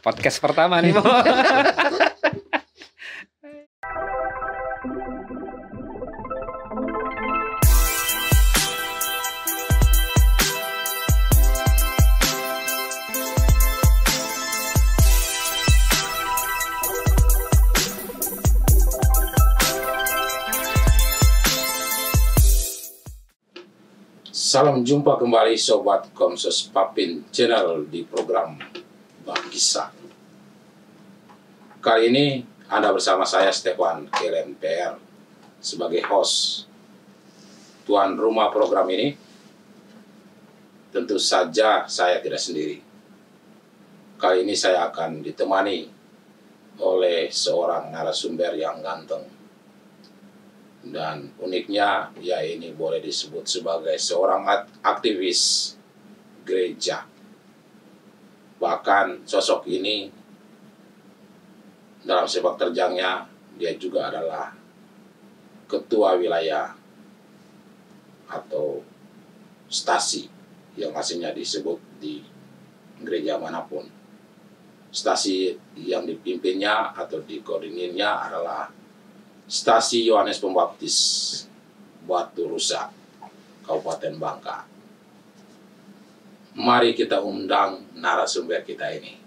Podcast pertama nih. Salam jumpa kembali Sobat Komsus Papin Channel di program kisah. Kali ini Anda bersama saya Stefan KLMPR sebagai host tuan rumah program ini. Tentu saja saya tidak sendiri. Kali ini saya akan ditemani oleh seorang narasumber yang ganteng. Dan uniknya, ya ini boleh disebut sebagai seorang aktivis gereja Bahkan sosok ini dalam sepak terjangnya dia juga adalah ketua wilayah atau stasi yang aslinya disebut di gereja manapun. Stasi yang dipimpinnya atau dikoordinirnya adalah stasi Yohanes Pembaptis Batu Rusak Kabupaten Bangka mari kita undang narasumber kita ini.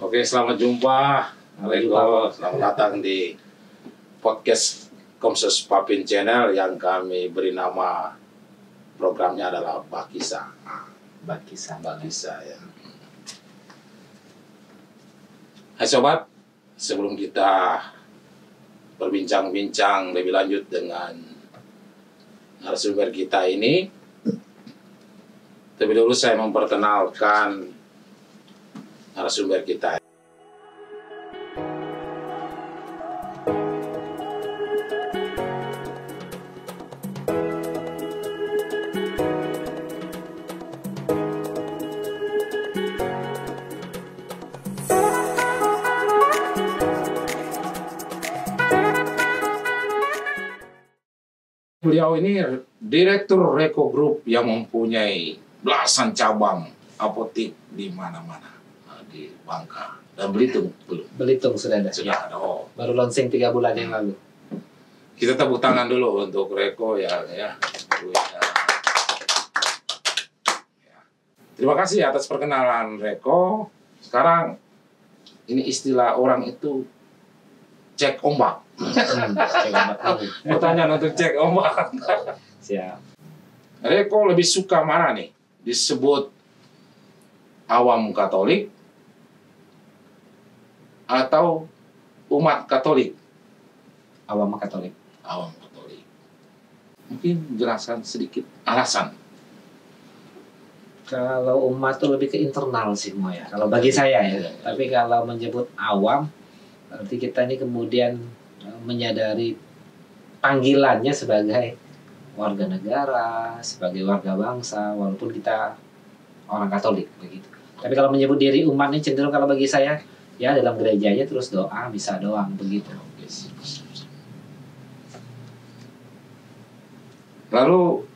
Oke, selamat jumpa. Assalamualaikum. Selamat datang di podcast Komsus Papin Channel yang kami beri nama programnya adalah Bakisa. Bakisa. Bakisa ya. Hai sobat, sebelum kita berbincang-bincang lebih lanjut dengan narasumber kita ini, terlebih dahulu saya memperkenalkan narasumber kita beliau ini direktur Reko Group yang mempunyai belasan cabang apotik di mana-mana nah, di Bangka dan Belitung belum. Belitung sudah ada. Sudah ada. Oh. Baru launching tiga bulan yang lalu. Kita tepuk tangan dulu untuk Reko ya ya. ya. Terima kasih atas perkenalan Reko. Sekarang ini istilah orang itu cek ombak. Hmm. tanya nanti cek ombak. Oh, Siap. Reko lebih suka mana nih? Disebut awam Katolik atau umat Katolik? Awam Katolik. Awam Katolik. Mungkin jelaskan sedikit alasan. Kalau umat itu lebih ke internal sih semua ya. Kalau bagi saya ya. Iya, iya. Tapi kalau menyebut awam, berarti kita ini kemudian menyadari panggilannya sebagai warga negara, sebagai warga bangsa, walaupun kita orang Katolik begitu. Tapi kalau menyebut diri umatnya cenderung kalau bagi saya ya dalam gerejanya terus doa, bisa doang begitu. Lalu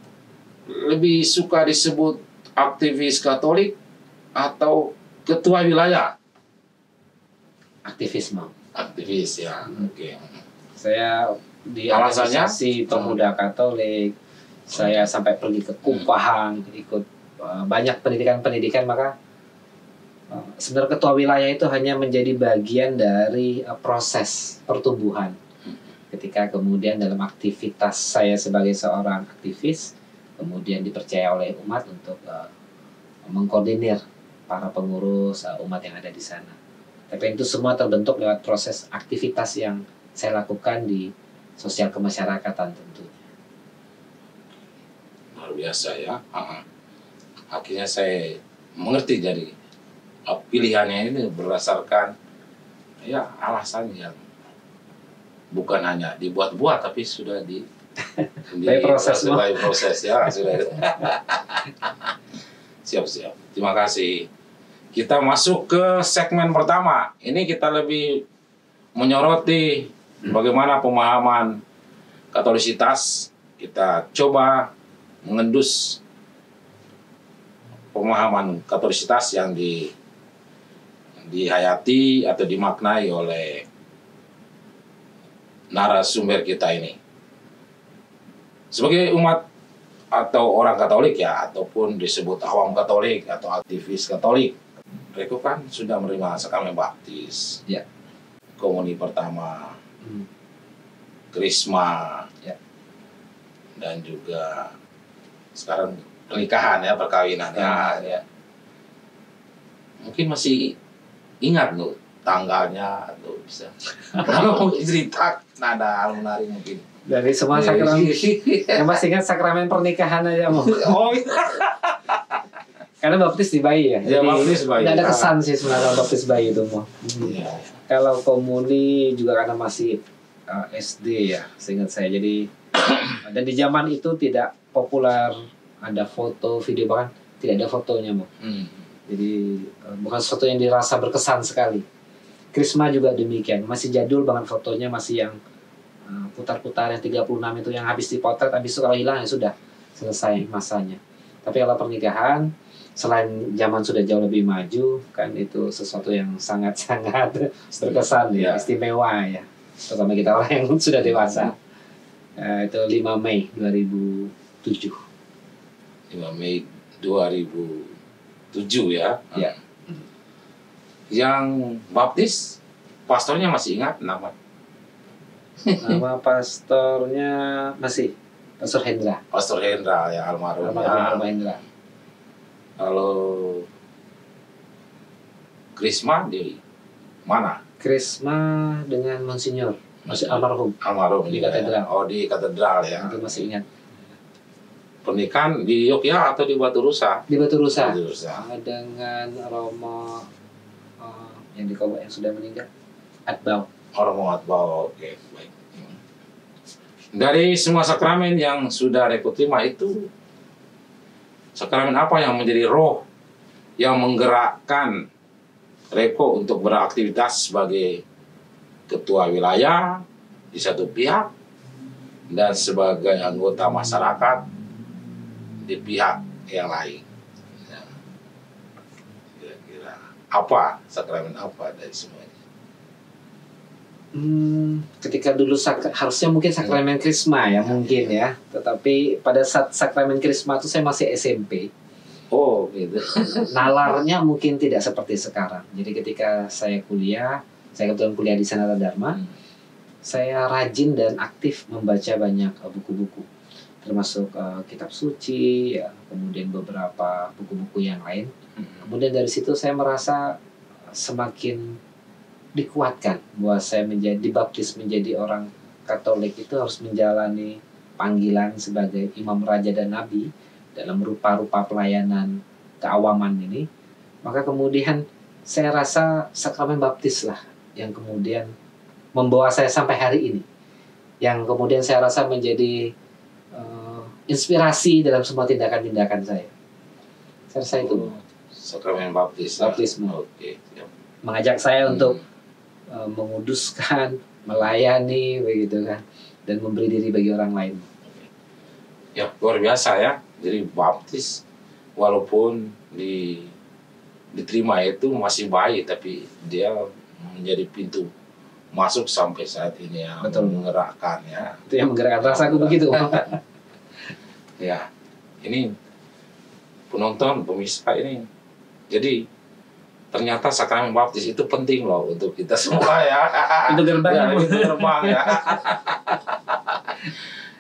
lebih suka disebut aktivis Katolik atau ketua wilayah? Aktivisme aktivis ya hmm. oke okay. saya di alasannya si pemuda hmm. Katolik saya sampai pergi ke Kupahang hmm. ikut eh, banyak pendidikan-pendidikan maka eh, sebenarnya ketua wilayah itu hanya menjadi bagian dari eh, proses pertumbuhan hmm. ketika kemudian dalam aktivitas saya sebagai seorang aktivis kemudian dipercaya oleh umat untuk uh, mengkoordinir para pengurus uh, umat yang ada di sana tapi itu semua terbentuk lewat proses aktivitas yang saya lakukan di sosial kemasyarakatan tentunya. Luar biasa ya. Ah, akhirnya saya mengerti dari eh, pilihannya ini berdasarkan ya alasan yang bukan hanya dibuat-buat tapi sudah di by proses proses ya sudah siap siap terima kasih kita masuk ke segmen pertama. Ini kita lebih menyoroti bagaimana pemahaman Katolisitas. Kita coba mengendus pemahaman Katolisitas yang di dihayati atau dimaknai oleh narasumber kita ini. Sebagai umat atau orang Katolik ya, ataupun disebut awam Katolik atau aktivis Katolik, mereka kan sudah menerima sakramen baptis. Ya. Komuni pertama. Hmm. Krisma. Ya. Dan juga sekarang pernikahan ya, perkawinan ya, ya. ya. Mungkin masih ingat loh tanggalnya atau bisa. Kalau mau cerita nada alunari mungkin. Dari semua iya. sakramen. yang masih ingat sakramen pernikahan aja mau. oh. Iya. Karena baptis di bayi ya. Iya, baptis bayi. Ada kesan sih ah. sebenarnya baptis bayi itu mah. Iya. Kalau komuni juga karena masih eh, SD ya, seingat saya. Jadi dan di zaman itu tidak populer ada foto, video bahkan tidak ada fotonya mah. Hmm. Jadi eh, bukan sesuatu yang dirasa berkesan sekali. Krisma juga demikian, masih jadul banget fotonya masih yang eh, putar-putar yang 36 itu yang habis dipotret habis itu kalau hilang ya sudah selesai masanya. Tapi kalau pernikahan selain zaman sudah jauh lebih maju kan itu sesuatu yang sangat-sangat terkesan ya, iya. istimewa ya terutama kita orang yang sudah dewasa uh, itu 5 Mei 2007 5 Mei 2007 ya ya yang baptis pastornya masih ingat nama nama pastornya masih Pastor Hendra Pastor Hendra ya almarhum almarhum ya. Hendra kalau Krisma di mana? Krisma dengan Monsinyur masih almarhum. Almarhum di iya. katedral. Ya. Oh di katedral ya. Itu masih ingat. Pernikahan di Yogyakarta atau di Batu Rusa? Di Batu Rusa. Batu Rusa. Ah, dengan Romo uh, yang di yang sudah meninggal. Atbau. Oh, Romo Atbau. Oke, okay. baik. Dari semua sakramen yang sudah rekod terima itu Sakramen apa yang menjadi roh yang menggerakkan Reko untuk beraktivitas sebagai ketua wilayah di satu pihak dan sebagai anggota masyarakat di pihak yang lain. Ya. Kira-kira apa sakramen apa dari semuanya? Hmm, ketika dulu sak harusnya mungkin sakramen krisma ya, mungkin ya. Tetapi pada saat sakramen krisma itu saya masih SMP. Oh, gitu. Nalarnya mungkin tidak seperti sekarang. Jadi ketika saya kuliah, saya kebetulan kuliah di Sanata Dharma, hmm. saya rajin dan aktif membaca banyak eh, buku-buku, termasuk uh, kitab suci, ya, kemudian beberapa buku-buku yang lain. Hmm. Kemudian dari situ saya merasa semakin dikuatkan bahwa saya menjadi dibaptis menjadi orang Katolik itu harus menjalani panggilan sebagai imam raja dan nabi dalam rupa-rupa pelayanan keawaman ini maka kemudian saya rasa sakramen baptis lah yang kemudian membawa saya sampai hari ini yang kemudian saya rasa menjadi uh, inspirasi dalam semua tindakan-tindakan saya saya rasa itu oh, sakramen baptis baptisme oke okay. mengajak saya hmm. untuk Eh, menguduskan, melayani begitu kan dan memberi diri bagi orang lain. Ya, luar biasa ya. Jadi baptis walaupun di diterima itu masih bayi tapi dia menjadi pintu masuk sampai saat ini yang Betul. menggerakkan ya. Itu yang menggerakkan rasaku begitu. ya. Ini penonton pemirsa ini jadi ternyata sakramen baptis itu penting loh untuk kita semua iya. iya, ya. itu gerbang ya. Itu gerbang ya.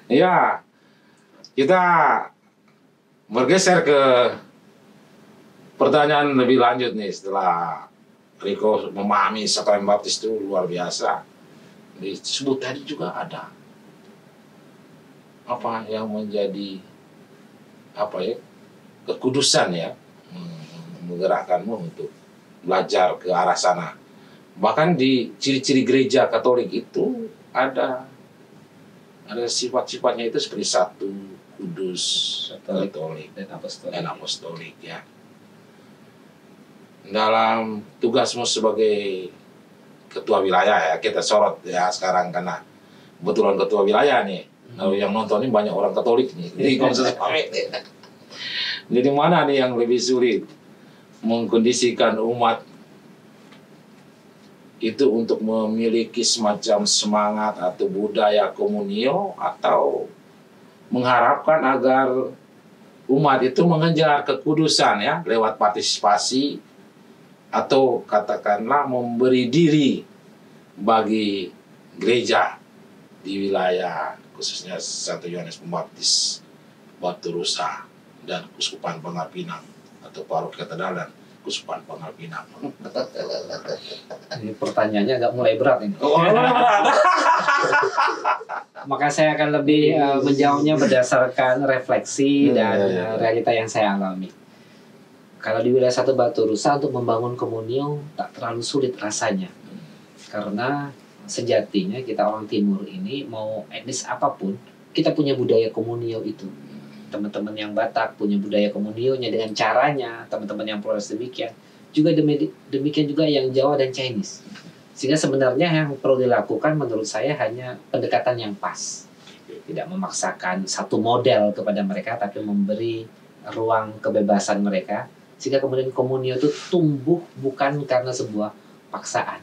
ya. Kita bergeser ke pertanyaan lebih lanjut nih setelah Riko memahami sakramen baptis itu luar biasa. Disebut tadi juga ada apa yang menjadi apa ya kekudusan ya hmm, menggerakkanmu untuk belajar ke arah sana. Bahkan di ciri-ciri gereja Katolik itu ada ada sifat-sifatnya itu seperti satu kudus Katolik, Katolik dan apostolik. dan apostolik ya. Dalam tugasmu sebagai ketua wilayah ya kita sorot ya sekarang karena kebetulan ketua wilayah nih. Hmm. kalau hmm. yang nonton ini banyak orang Katolik nih iya. Jadi, Jadi mana nih yang lebih sulit? mengkondisikan umat itu untuk memiliki semacam semangat atau budaya komunio atau mengharapkan agar umat itu mengejar kekudusan ya lewat partisipasi atau katakanlah memberi diri bagi gereja di wilayah khususnya Santo Yohanes Pembaptis Batu Rusa dan Kuskupan Pangapinang paruh Tabarok Katadalan Kuspan Pangabinang. ini pertanyaannya agak mulai berat ini. Oh, iya. Maka saya akan lebih uh, menjawabnya berdasarkan refleksi hmm, dan eh, realita yang saya alami. Kalau di wilayah satu Batu Rusa untuk membangun komunio tak terlalu sulit rasanya. Karena sejatinya kita orang timur ini mau etnis apapun, kita punya budaya komunio itu teman-teman yang Batak punya budaya komunionya dengan caranya teman-teman yang Flores demikian juga demikian juga yang Jawa dan Chinese sehingga sebenarnya yang perlu dilakukan menurut saya hanya pendekatan yang pas tidak memaksakan satu model kepada mereka tapi memberi ruang kebebasan mereka sehingga kemudian komunio itu tumbuh bukan karena sebuah paksaan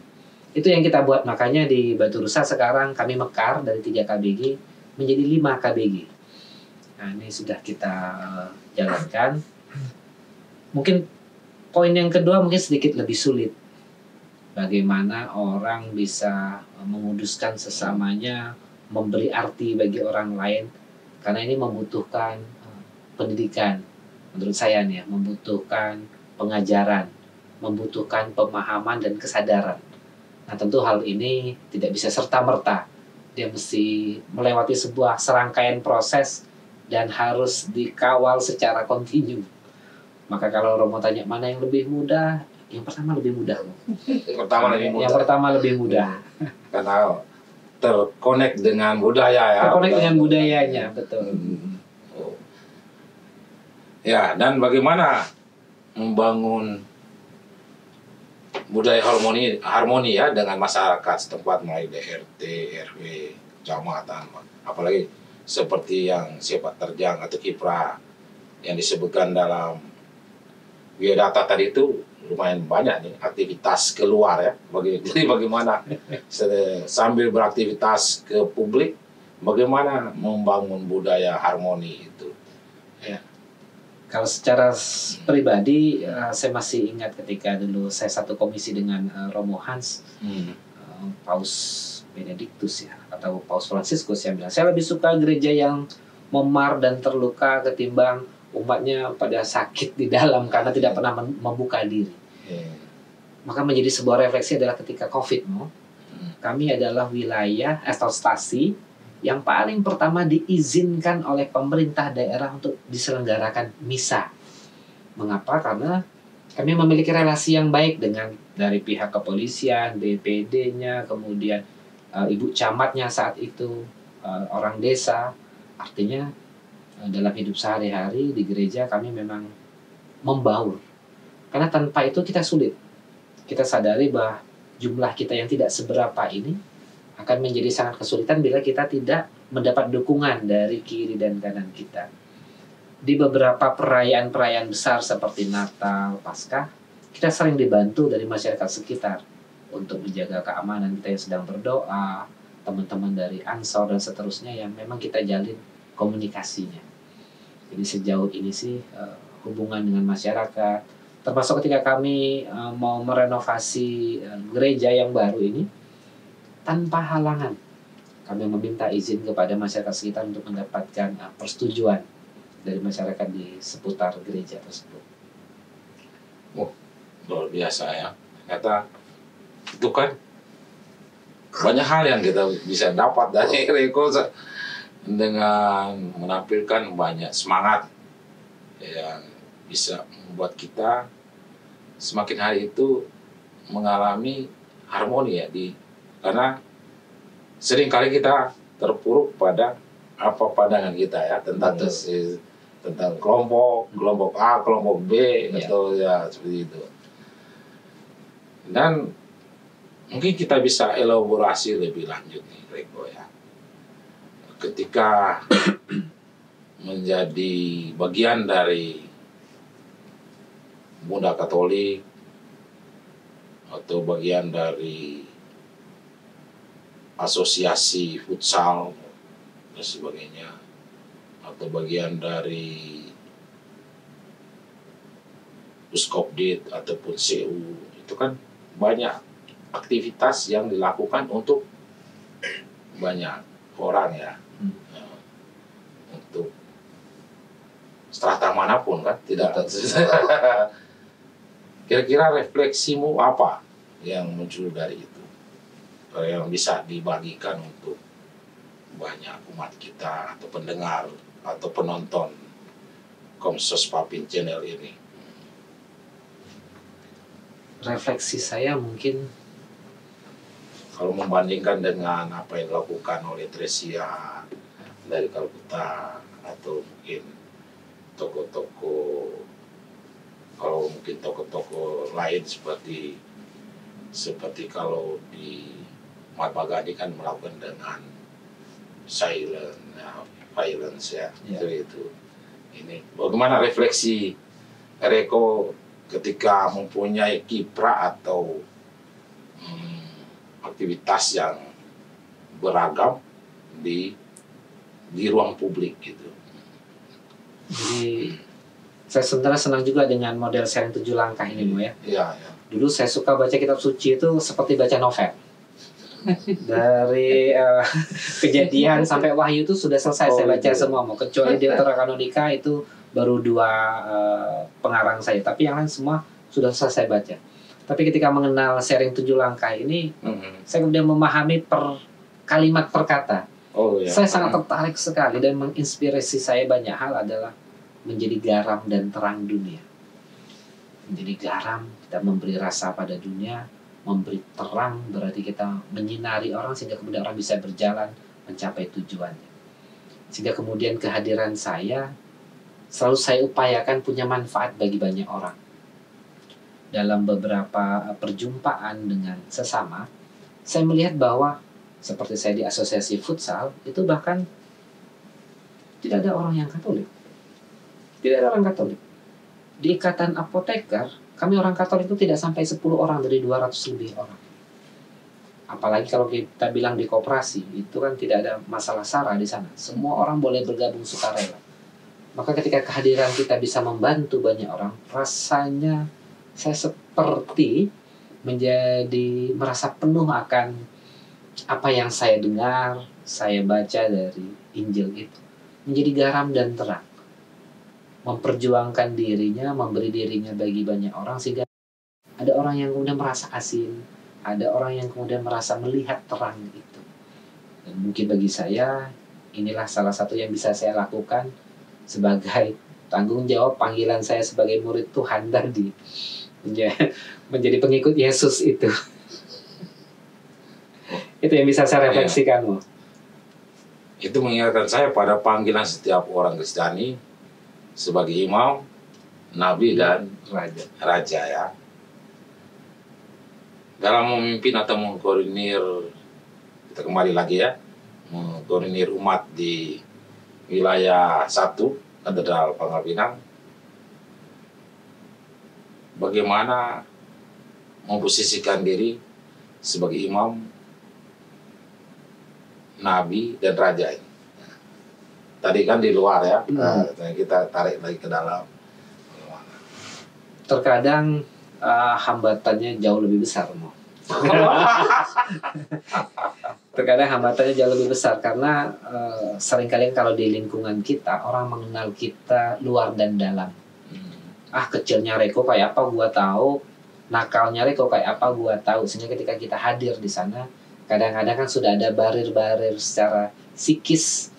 itu yang kita buat makanya di Batu Rusa sekarang kami mekar dari tiga KBG menjadi lima KBG Nah ini sudah kita jalankan. Mungkin poin yang kedua mungkin sedikit lebih sulit. Bagaimana orang bisa menguduskan sesamanya, memberi arti bagi orang lain, karena ini membutuhkan eh, pendidikan, menurut saya nih, ya, membutuhkan pengajaran, membutuhkan pemahaman dan kesadaran. Nah tentu hal ini tidak bisa serta merta, dia mesti melewati sebuah serangkaian proses dan harus dikawal secara kontinu. Maka kalau Romo tanya mana yang lebih mudah, yang pertama lebih mudah Yang Pertama lebih mudah. Yang pertama lebih mudah. Karena terkonek dengan budaya ya. Terkonek dengan budayanya, betul. Hmm. Ya, dan bagaimana membangun budaya harmoni harmoni ya dengan masyarakat setempat mulai DRT, RT, RW, kecamatan, apalagi seperti yang sifat terjang atau kiprah yang disebutkan dalam biodata tadi itu lumayan banyak nih aktivitas keluar ya. Bagi, jadi bagaimana sambil beraktivitas ke publik, bagaimana membangun budaya harmoni itu. Ya. Kalau secara pribadi, eh, saya masih ingat ketika dulu saya satu komisi dengan Romohans eh, Romo Hans, hmm. Eh, Paus Benediktus ya, atau Paus Fransiskus yang bilang saya lebih suka gereja yang memar dan terluka ketimbang umatnya pada sakit di dalam karena tidak pernah membuka diri. Yeah. Maka menjadi sebuah refleksi adalah ketika COVID, no? Hmm. kami adalah wilayah atau eh, stasi yang paling pertama diizinkan oleh pemerintah daerah untuk diselenggarakan misa. Mengapa? Karena kami memiliki relasi yang baik dengan dari pihak kepolisian, BPD-nya, kemudian uh, ibu camatnya saat itu uh, orang desa artinya uh, dalam hidup sehari-hari di gereja kami memang membaur karena tanpa itu kita sulit kita sadari bahwa jumlah kita yang tidak seberapa ini akan menjadi sangat kesulitan bila kita tidak mendapat dukungan dari kiri dan kanan kita di beberapa perayaan-perayaan besar seperti Natal, Paskah, kita sering dibantu dari masyarakat sekitar untuk menjaga keamanan kita yang sedang berdoa, teman-teman dari Ansor dan seterusnya yang memang kita jalin komunikasinya. Jadi sejauh ini sih eh, hubungan dengan masyarakat, termasuk ketika kami eh, mau merenovasi eh, gereja yang baru ini tanpa halangan. Kami meminta izin kepada masyarakat sekitar untuk mendapatkan persetujuan dari masyarakat di seputar gereja tersebut. Wah, oh, luar biasa ya. Ternyata itu kan banyak hal yang kita bisa dapat dari Reko dengan menampilkan banyak semangat yang bisa membuat kita semakin hari itu mengalami harmoni ya di karena sering kali kita terpuruk pada apa pandangan kita ya tentang hmm. tesis, tentang kelompok kelompok A kelompok B ya. atau ya seperti itu dan Mungkin kita bisa elaborasi lebih lanjut nih, rego ya. Ketika menjadi bagian dari Bunda Katolik atau bagian dari asosiasi futsal dan sebagainya atau bagian dari Uskopdit ataupun CU itu kan banyak aktivitas yang dilakukan untuk banyak orang ya hmm. untuk strata manapun kan tidak ya. kira-kira refleksimu apa yang muncul dari itu yang bisa dibagikan untuk banyak umat kita atau pendengar atau penonton Komsos Papin Channel ini refleksi saya mungkin kalau membandingkan dengan apa yang dilakukan oleh Tresia dari Kalkuta atau mungkin toko-toko kalau mungkin toko-toko lain seperti seperti kalau di Marbagadi kan melakukan dengan silent ya, violence ya ya. itu itu ini bagaimana refleksi Reko ketika mempunyai kiprah atau hmm, aktivitas yang beragam di di ruang publik gitu. Jadi saya sebenarnya senang juga dengan model sharing tujuh langkah ini bu ya. Iya. Ya. Dulu saya suka baca kitab suci itu seperti baca novel. Dari uh, kejadian sampai wahyu itu sudah selesai oh, saya baca iya. semua mau kecuali Deuterokanonika itu baru dua uh, pengarang saya tapi yang lain semua sudah selesai baca tapi ketika mengenal sharing tujuh langkah ini mm-hmm. saya kemudian memahami per kalimat per kata oh, iya. saya sangat mm-hmm. tertarik sekali dan menginspirasi saya banyak hal adalah menjadi garam dan terang dunia menjadi garam kita memberi rasa pada dunia memberi terang berarti kita menyinari orang sehingga kemudian orang bisa berjalan mencapai tujuannya sehingga kemudian kehadiran saya selalu saya upayakan punya manfaat bagi banyak orang dalam beberapa eh, perjumpaan dengan sesama, saya melihat bahwa seperti saya di asosiasi futsal itu bahkan tidak ada orang yang Katolik. Tidak ada orang Katolik. Di ikatan apoteker, kami orang Katolik itu tidak sampai 10 orang dari 200 lebih orang. Apalagi kalau kita bilang di koperasi, itu kan tidak ada masalah sara di sana. Semua orang boleh bergabung sukarela. Maka ketika kehadiran kita bisa membantu banyak orang, rasanya saya seperti menjadi merasa penuh akan apa yang saya dengar, saya baca dari Injil itu. Menjadi garam dan terang. Memperjuangkan dirinya, memberi dirinya bagi banyak orang sehingga ada orang yang kemudian merasa asin, ada orang yang kemudian merasa melihat terang itu. Dan mungkin bagi saya inilah salah satu yang bisa saya lakukan sebagai tanggung jawab panggilan saya sebagai murid Tuhan tadi menjadi pengikut Yesus itu oh. itu yang bisa saya iya. refleksikan ya. itu mengingatkan saya pada panggilan setiap orang Kristiani sebagai imam nabi iya. dan raja raja ya dalam memimpin atau mengkoordinir kita kembali lagi ya mengkoordinir umat di wilayah satu katedral pinang, bagaimana memposisikan diri sebagai imam nabi dan raja ini tadi kan di luar ya hmm. Nah, kita tarik lagi ke dalam terkadang uh, hambatannya jauh lebih besar mau terkadang hambatannya jauh lebih besar karena uh, seringkali kalau di lingkungan kita orang mengenal kita luar dan dalam hmm. ah kecilnya Reko kayak apa gua tahu nakalnya Reko kayak apa gua tahu sehingga ketika kita hadir di sana kadang-kadang kan sudah ada barir-barir secara psikis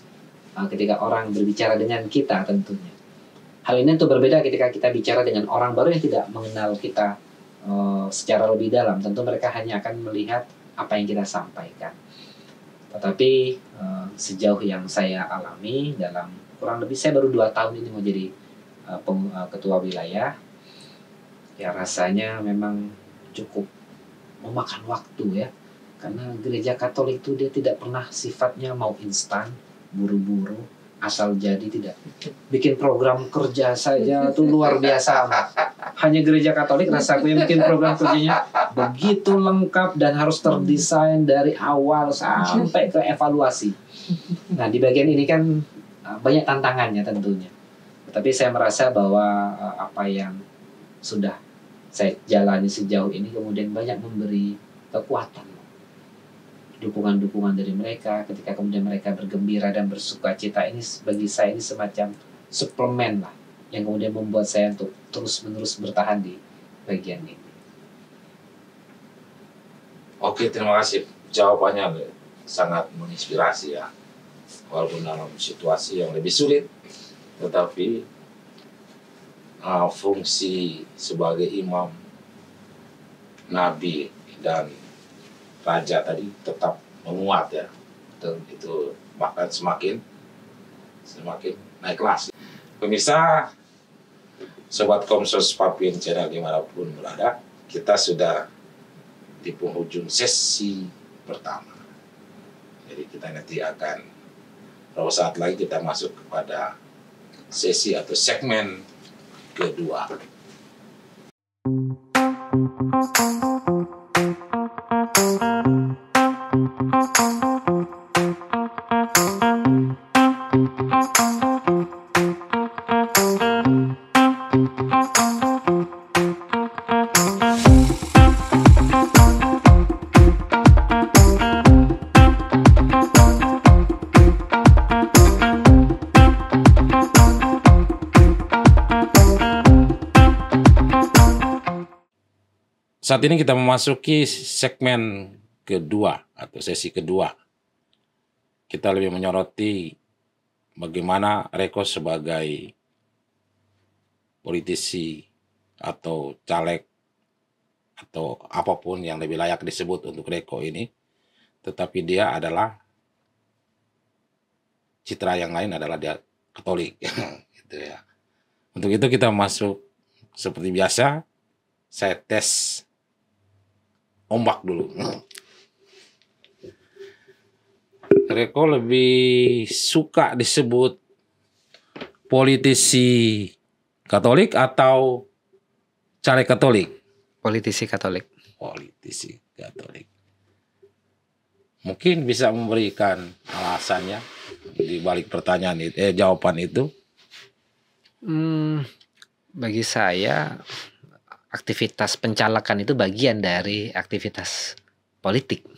uh, ketika orang berbicara dengan kita tentunya hal ini tuh berbeda ketika kita bicara dengan orang baru yang tidak mengenal kita Eh, secara lebih dalam. Tentu mereka hanya akan melihat apa yang kita sampaikan. Tetapi eh, sejauh yang saya alami dalam kurang lebih saya baru dua tahun ini mau jadi eh, ketua wilayah, ya rasanya memang cukup memakan waktu ya, karena gereja Katolik itu dia tidak pernah sifatnya mau instan, buru-buru, asal jadi tidak. Bikin program kerja saja itu luar biasa. hanya gereja Katolik rasaku nah yang bikin program kerjanya begitu lengkap dan harus terdesain dari awal sampai ke evaluasi. Nah di bagian ini kan ah, banyak tantangannya tentunya. Tapi saya merasa bahwa ah, apa yang sudah saya jalani sejauh ini kemudian banyak memberi kekuatan dukungan-dukungan dari mereka ketika kemudian mereka bergembira dan bersuka cita ini bagi saya ini semacam suplemen lah yang kemudian membuat saya untuk terus-menerus bertahan di bagian ini. Oke, terima kasih. Jawabannya sangat menginspirasi ya. Walaupun dalam situasi yang lebih sulit, tetapi uh, fungsi sebagai imam, nabi, dan raja tadi tetap menguat ya. Dan itu bahkan semakin semakin naik kelas. Pemirsa, Sobat Komsos Papin Channel dimanapun berada, kita sudah di penghujung sesi pertama. Jadi kita nanti akan kalau saat lagi kita masuk kepada sesi atau segmen kedua. Saat ini kita memasuki segmen kedua atau sesi kedua. Kita lebih menyoroti bagaimana Reko sebagai politisi atau caleg atau apapun yang lebih layak disebut untuk Reko ini, tetapi dia adalah citra yang lain adalah dia Katolik, gitu ya. Untuk itu kita masuk seperti biasa, saya tes ombak dulu. Reko lebih suka disebut politisi Katolik atau caleg Katolik? Politisi Katolik. Politisi Katolik. Mungkin bisa memberikan alasannya di balik pertanyaan itu, eh jawaban itu. Hmm, bagi saya aktivitas pencalakan itu bagian dari aktivitas politik.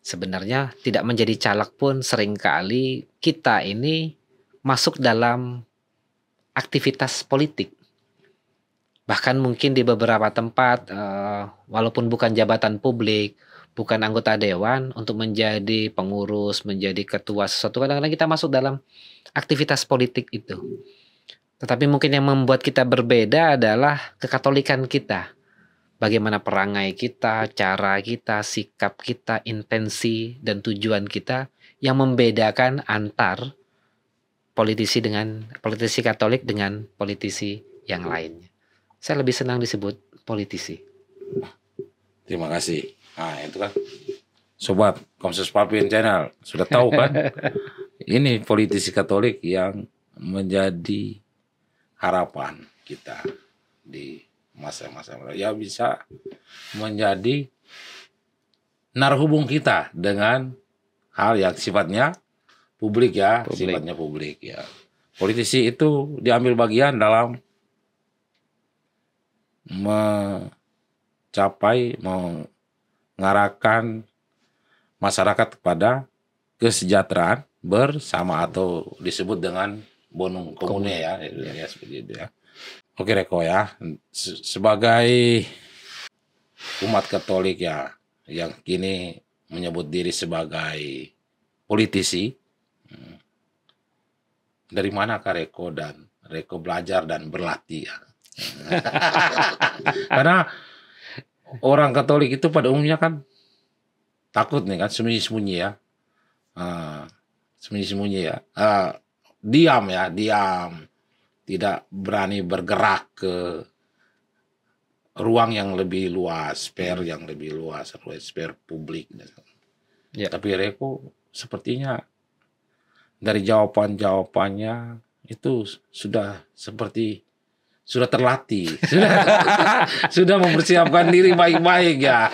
Sebenarnya tidak menjadi calak pun seringkali kita ini masuk dalam aktivitas politik. Bahkan mungkin di beberapa tempat eh, walaupun bukan jabatan publik, bukan anggota dewan untuk menjadi pengurus, menjadi ketua sesuatu kadang-kadang kita masuk dalam aktivitas politik itu. Tetapi mungkin yang membuat kita berbeda adalah kekatolikan kita. Bagaimana perangai kita, cara kita, sikap kita, intensi, dan tujuan kita yang membedakan antar politisi dengan politisi Katolik dengan politisi yang lainnya. Saya lebih senang disebut politisi. Terima kasih. Nah, itu kan sobat Komsus Papin Channel sudah tahu kan? Ini politisi Katolik yang menjadi harapan kita di masa-masa ya bisa menjadi narhubung kita dengan hal yang sifatnya publik ya, publik. sifatnya publik ya. Politisi itu diambil bagian dalam mencapai mengarahkan masyarakat kepada kesejahteraan bersama atau disebut dengan bonum komune ya, ya, ya seperti itu ya. Oke Reko ya, sebagai umat Katolik ya yang kini menyebut diri sebagai politisi, hmm, dari mana Kak Reko dan Reko belajar dan berlatih ya? Karena orang Katolik itu pada umumnya kan takut nih kan sembunyi-sembunyi ya, uh, sembunyi-sembunyi ya. Uh, diam ya, diam. Tidak berani bergerak ke ruang yang lebih luas, spare yang lebih luas, spare publik. Ya. Tapi Reko sepertinya dari jawaban-jawabannya itu sudah seperti sudah terlatih, sudah, sudah mempersiapkan diri baik-baik ya.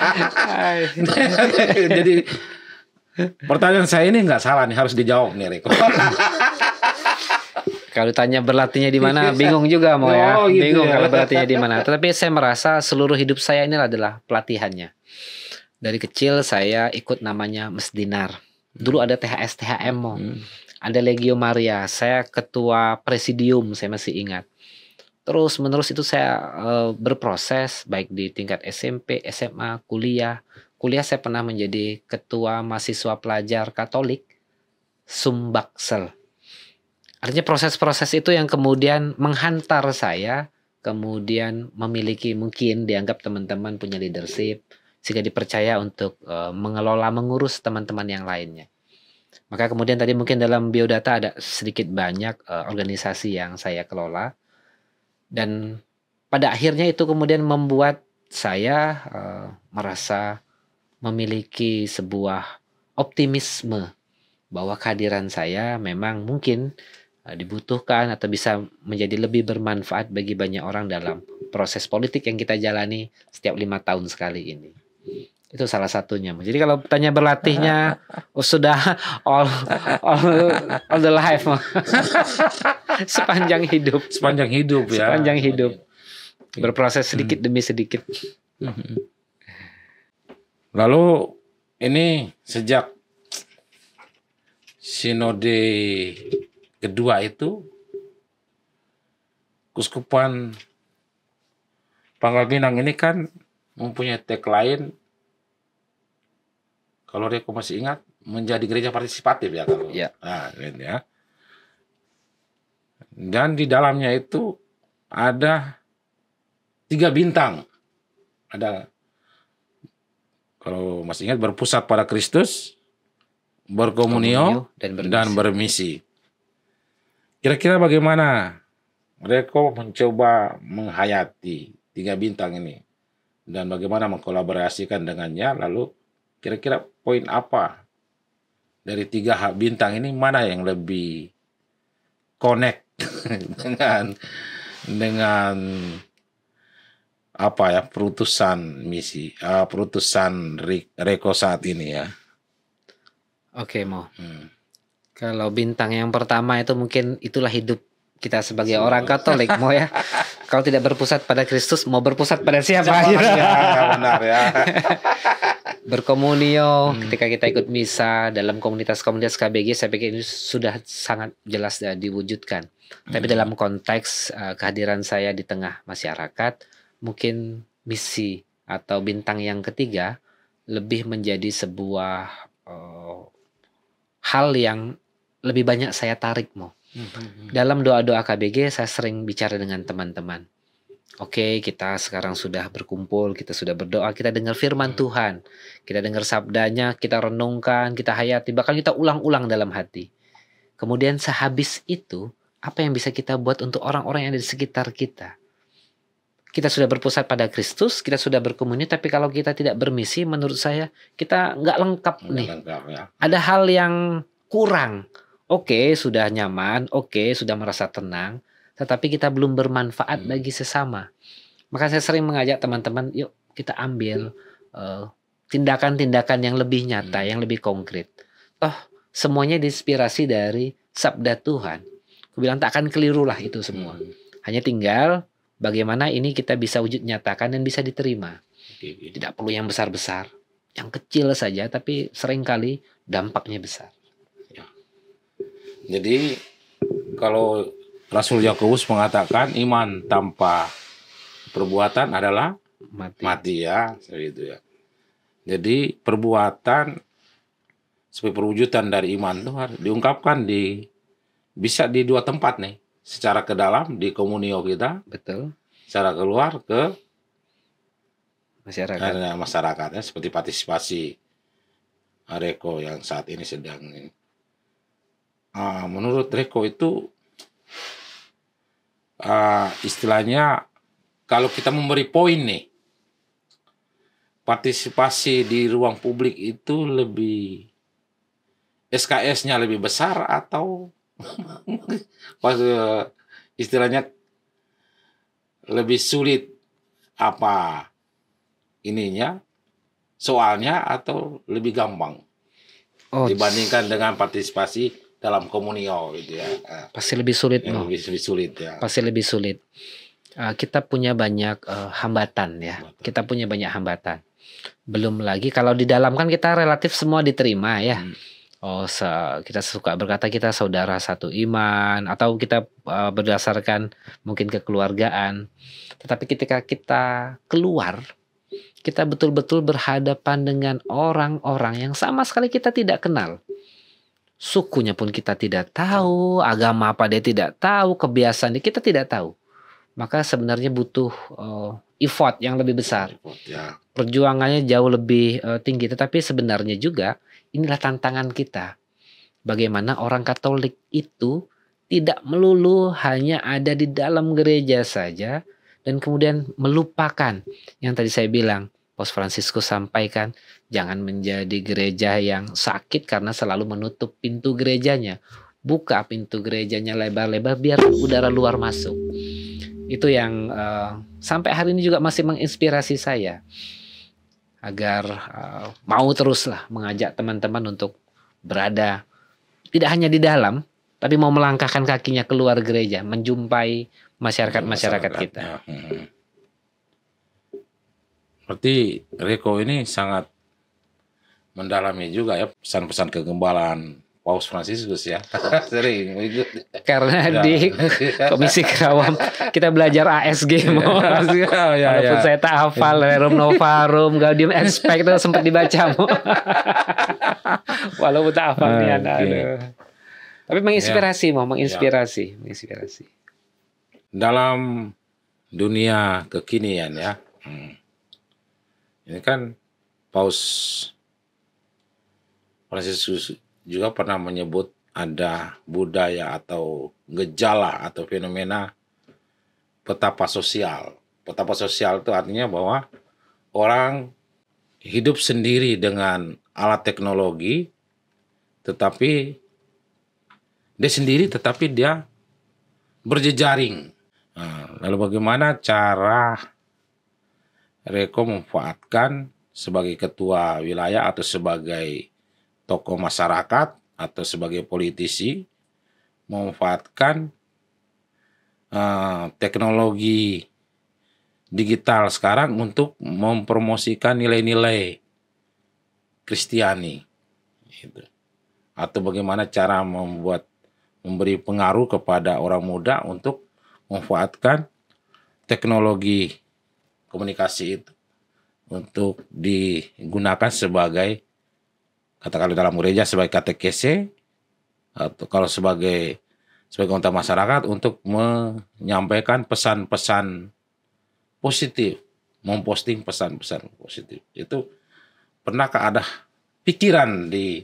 Jadi pertanyaan saya ini nggak salah nih harus dijawab nih Reko. Kalau tanya berlatihnya di mana, bingung juga mau ya. Oh, gitu bingung ya. kalau berlatihnya di mana. Tetapi saya merasa seluruh hidup saya ini adalah pelatihannya. Dari kecil saya ikut namanya Mesdinar. Dulu ada THS THM mau. Hmm. Ada Legio Maria. Saya ketua presidium, saya masih ingat. Terus menerus itu saya uh, berproses baik di tingkat SMP, SMA, kuliah. Kuliah saya pernah menjadi ketua mahasiswa pelajar Katolik Sumbaksel Artinya proses-proses itu yang kemudian menghantar saya kemudian memiliki mungkin dianggap teman-teman punya leadership sehingga dipercaya untuk eh, mengelola mengurus teman-teman yang lainnya. Maka kemudian tadi mungkin dalam biodata ada sedikit banyak eh, organisasi yang saya kelola dan pada akhirnya itu kemudian membuat saya eh, merasa memiliki sebuah optimisme bahwa kehadiran saya memang mungkin Eh, dibutuhkan atau bisa menjadi lebih bermanfaat bagi banyak orang dalam proses politik yang kita jalani setiap lima tahun sekali ini. Itu salah satunya. Jadi kalau tanya berlatihnya oh, sudah all, all all the life sepanjang hidup. Sepanjang hidup ya. Sepanjang hidup. Berproses sedikit hmm. demi sedikit. Mm-hmm. Lalu ini sejak sinode kedua itu Kuskupan Pangkal Pinang ini kan mempunyai tagline kalau dia masih ingat menjadi gereja partisipatif ya kalau ya. Nah, ya. Dan di dalamnya itu ada tiga bintang. Ada kalau masih ingat berpusat pada Kristus, berkomunio, dan Dan bermisi. Kira-kira bagaimana mereka mencoba menghayati tiga bintang ini dan bagaimana mengkolaborasikan dengannya lalu kira-kira poin apa dari tiga hak bintang ini mana yang lebih connect dengan dengan apa ya perutusan misi uh, perutusan Reko saat ini ya. Oke okay, mau. Hmm. Kalau bintang yang pertama itu mungkin itulah hidup kita sebagai Semua. orang Katolik mau ya. Kalau tidak berpusat pada Kristus, mau berpusat pada siapa? ya, benar ya. Berkomunio hmm. ketika kita ikut misa dalam komunitas-komunitas KBG saya pikir ini sudah sangat jelas ya, diwujudkan. Hmm. Tapi dalam konteks uh, kehadiran saya di tengah masyarakat, mungkin misi atau bintang yang ketiga lebih menjadi sebuah uh, hal yang lebih banyak saya tarik mau. Hmm. Dalam doa-doa KBG saya sering bicara dengan teman-teman. Oke, okay, kita sekarang sudah berkumpul, kita sudah berdoa, kita dengar firman mm. Tuhan, kita dengar sabdanya, kita renungkan, kita hayati, bahkan kita ulang-ulang dalam hati. Kemudian sehabis itu, apa yang bisa kita buat untuk orang-orang yang ada di sekitar kita? Kita sudah berpusat pada Kristus, kita sudah berkomuni, tapi kalau kita tidak bermisi, menurut saya kita nggak lengkap nih. Ya. Ada hal yang kurang. Oke, okay, sudah nyaman, oke, okay, sudah merasa tenang, tetapi kita belum bermanfaat hmm. bagi sesama. Maka saya sering mengajak teman-teman, yuk kita ambil eh, tindakan-tindakan uh, yang lebih nyata, hmm. yang lebih konkret. Oh semuanya diinspirasi dari sabda Tuhan. Aku bilang tak akan kelirulah itu semua. Hmm. Hanya tinggal bagaimana ini kita bisa wujud nyatakan dan bisa diterima. Okay, okay. Tidak perlu yang besar-besar, yang kecil saja tapi seringkali dampaknya besar. Jadi kalau Rasul Yakobus mengatakan iman tanpa perbuatan adalah mati, mati ya, itu ya. Jadi perbuatan sebagai perwujudan dari iman itu harus diungkapkan di bisa di dua tempat nih, secara ke dalam di komunio kita, betul. Secara keluar ke masyarakat. Masyarakatnya seperti partisipasi Areko yang saat ini sedang ini uh, menurut Reko itu uh, istilahnya kalau kita memberi poin nih partisipasi di ruang publik itu lebih SKS-nya lebih besar atau pas eh, istilahnya lebih sulit apa ininya soalnya atau lebih gampang oh, dibandingkan dengan partisipasi dalam komunio gitu ya. Ah. Pasti lebih sulit. Ya, lebih, lebih sulit ya. Pasti lebih sulit. Uh, kita punya banyak uh, hambatan ya. Kita punya banyak hambatan. Belum lagi kalau di dalam kan kita relatif semua diterima ya. Hmm. Oh, se kita suka berkata kita saudara satu iman atau kita uh, berdasarkan mungkin kekeluargaan. Tetapi ketika kita keluar, kita betul-betul berhadapan dengan orang-orang yang sama sekali kita tidak kenal sukunya pun kita tidak tahu, agama apa dia tidak tahu, kebiasaan dia kita tidak tahu. Maka sebenarnya butuh uh, effort yang lebih besar. Ya. Perjuangannya jauh lebih uh, tinggi, tetapi sebenarnya juga inilah tantangan kita. Bagaimana orang Katolik itu tidak melulu hanya ada di dalam gereja saja dan kemudian melupakan yang tadi saya bilang Paus Fransiskus sampaikan, jangan menjadi gereja yang sakit karena selalu menutup pintu gerejanya. Buka pintu gerejanya lebar-lebar biar udara luar masuk. Itu yang uh, sampai hari ini juga masih menginspirasi saya agar uh, mau teruslah mengajak teman-teman untuk berada tidak hanya di dalam tapi mau melangkahkan kakinya keluar gereja menjumpai masyarakat-masyarakat kita. Ya. Hmm. Berarti Rico ini sangat mendalami juga ya pesan-pesan kegembalaan Paus Fransiskus ya. Sering Karena ya. di Komisi kerawam kita belajar ASG mau. Ya, ya, ya, Walaupun ya. saya tak hafal Rerum Novarum, Gaudium Expect itu sempat dibaca mau. Walaupun tak hafal nih anak. Tapi menginspirasi ya. mau, menginspirasi, ya. menginspirasi. Dalam dunia kekinian ya. Hmm ini kan Paus Fransiskus juga pernah menyebut ada budaya atau gejala atau fenomena petapa sosial. Petapa sosial itu artinya bahwa orang hidup sendiri dengan alat teknologi, tetapi dia sendiri tetapi dia berjejaring. Nah, lalu bagaimana cara Reko memanfaatkan sebagai ketua wilayah atau sebagai tokoh masyarakat atau sebagai politisi memanfaatkan uh, teknologi digital sekarang untuk mempromosikan nilai-nilai Kristiani gitu. atau bagaimana cara membuat memberi pengaruh kepada orang muda untuk memanfaatkan teknologi komunikasi itu untuk digunakan sebagai katakanlah dalam gereja sebagai katekese atau kalau sebagai sebagai kontak masyarakat untuk menyampaikan pesan-pesan positif, memposting pesan-pesan positif. Itu pernahkah ada pikiran di